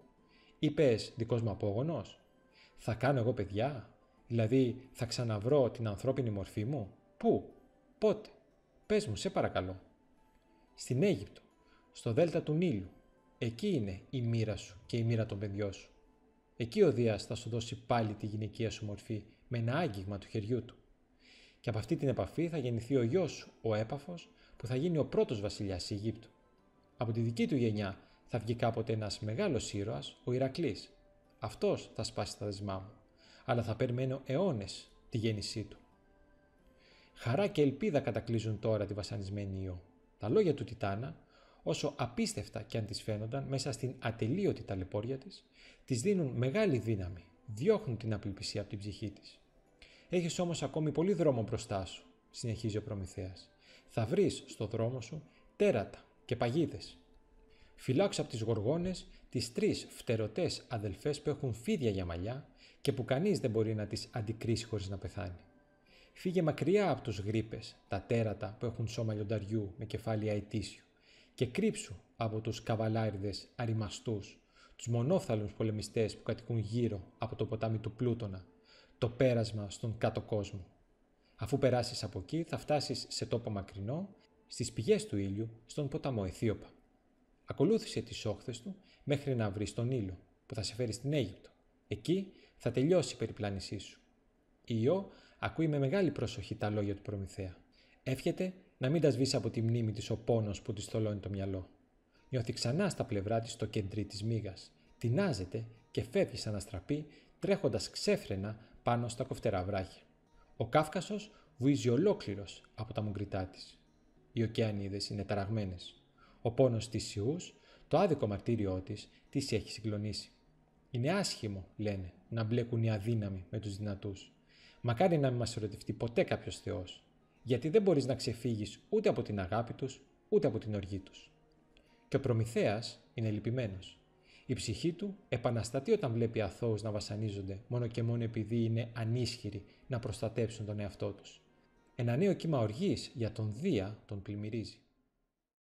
είπες δικός μου απόγονος. Θα κάνω εγώ παιδιά, Δηλαδή θα ξαναβρω την ανθρώπινη μορφή μου. Πού, πότε, πες μου σε παρακαλώ. Στην Αίγυπτο, στο δέλτα του Νείλου. Εκεί είναι η μοίρα σου και η μοίρα των παιδιών σου. Εκεί ο Δίας θα σου δώσει πάλι τη γυναικεία σου μορφή με ένα άγγιγμα του χεριού του. Και από αυτή την επαφή θα γεννηθεί ο γιος σου, ο έπαφος, που θα γίνει ο πρώτος βασιλιάς Αιγύπτου. Από τη δική του γενιά θα βγει κάποτε ένας μεγάλος ήρωας, ο Ηρακλής. Αυτός θα σπάσει τα δεσμά μου αλλά θα περιμένω αιώνες τη γέννησή του. Χαρά και ελπίδα κατακλείζουν τώρα τη βασανισμένη ιό. Τα λόγια του Τιτάνα, όσο απίστευτα και αν τις φαίνονταν μέσα στην ατελείωτη ταλαιπώρια της, της δίνουν μεγάλη δύναμη, διώχνουν την απελπισία από την ψυχή της. Έχεις όμως ακόμη πολύ δρόμο μπροστά σου, συνεχίζει ο Προμηθέας. Θα βρεις στο δρόμο σου τέρατα και παγίδες. Φυλάξου από τις γοργόνες τις τρεις φτερωτές αδελφές που έχουν φίδια για μαλλιά και που κανείς δεν μπορεί να τις αντικρίσει χωρίς να πεθάνει. Φύγε μακριά από τους γρίπες, τα τέρατα που έχουν σώμα λιονταριού με κεφάλι αετήσιου και κρύψου από τους καβαλάριδες αριμαστούς, τους μονόφθαλους πολεμιστές που κατοικούν γύρω από το ποτάμι του Πλούτονα, το πέρασμα στον κάτω κόσμο. Αφού περάσεις από εκεί θα φτάσεις σε τόπο μακρινό, στις πηγές του ήλιου, στον ποταμό Αιθίωπα. Ακολούθησε τις όχθες του μέχρι να βρεις τον ήλιο που θα σε φέρει στην Αίγυπτο. Εκεί θα τελειώσει η περιπλάνησή σου. Η Ιώ ακούει με μεγάλη προσοχή τα λόγια του Προμηθέα. Εύχεται να μην τα σβήσει από τη μνήμη της ο πόνος που της θολώνει το μυαλό. Νιώθει ξανά στα πλευρά της το κεντρί της μύγας. Τεινάζεται και φεύγει σαν αστραπή, τρέχοντας ξέφρενα πάνω στα κοφτερά βράχια. Ο Κάφκασος βουίζει ολόκληρος από τα μουγκριτά της. Οι ωκεανίδες είναι ταραγμένες. Ο πόνος της Ιούς, το άδικο μαρτύριό της, της έχει συγκλονίσει. Είναι άσχημο, λένε, να μπλέκουν οι αδύναμοι με τους δυνατούς. Μακάρι να μην μας ερωτευτεί ποτέ κάποιος Θεός, γιατί δεν μπορείς να ξεφύγεις ούτε από την αγάπη τους, ούτε από την οργή τους. Και ο Προμηθέας είναι λυπημένος. Η ψυχή του επαναστατεί όταν βλέπει αθώους να βασανίζονται μόνο και μόνο επειδή είναι ανίσχυροι να προστατέψουν τον εαυτό τους. Ένα νέο κύμα οργής για τον Δία τον πλημμυρίζει.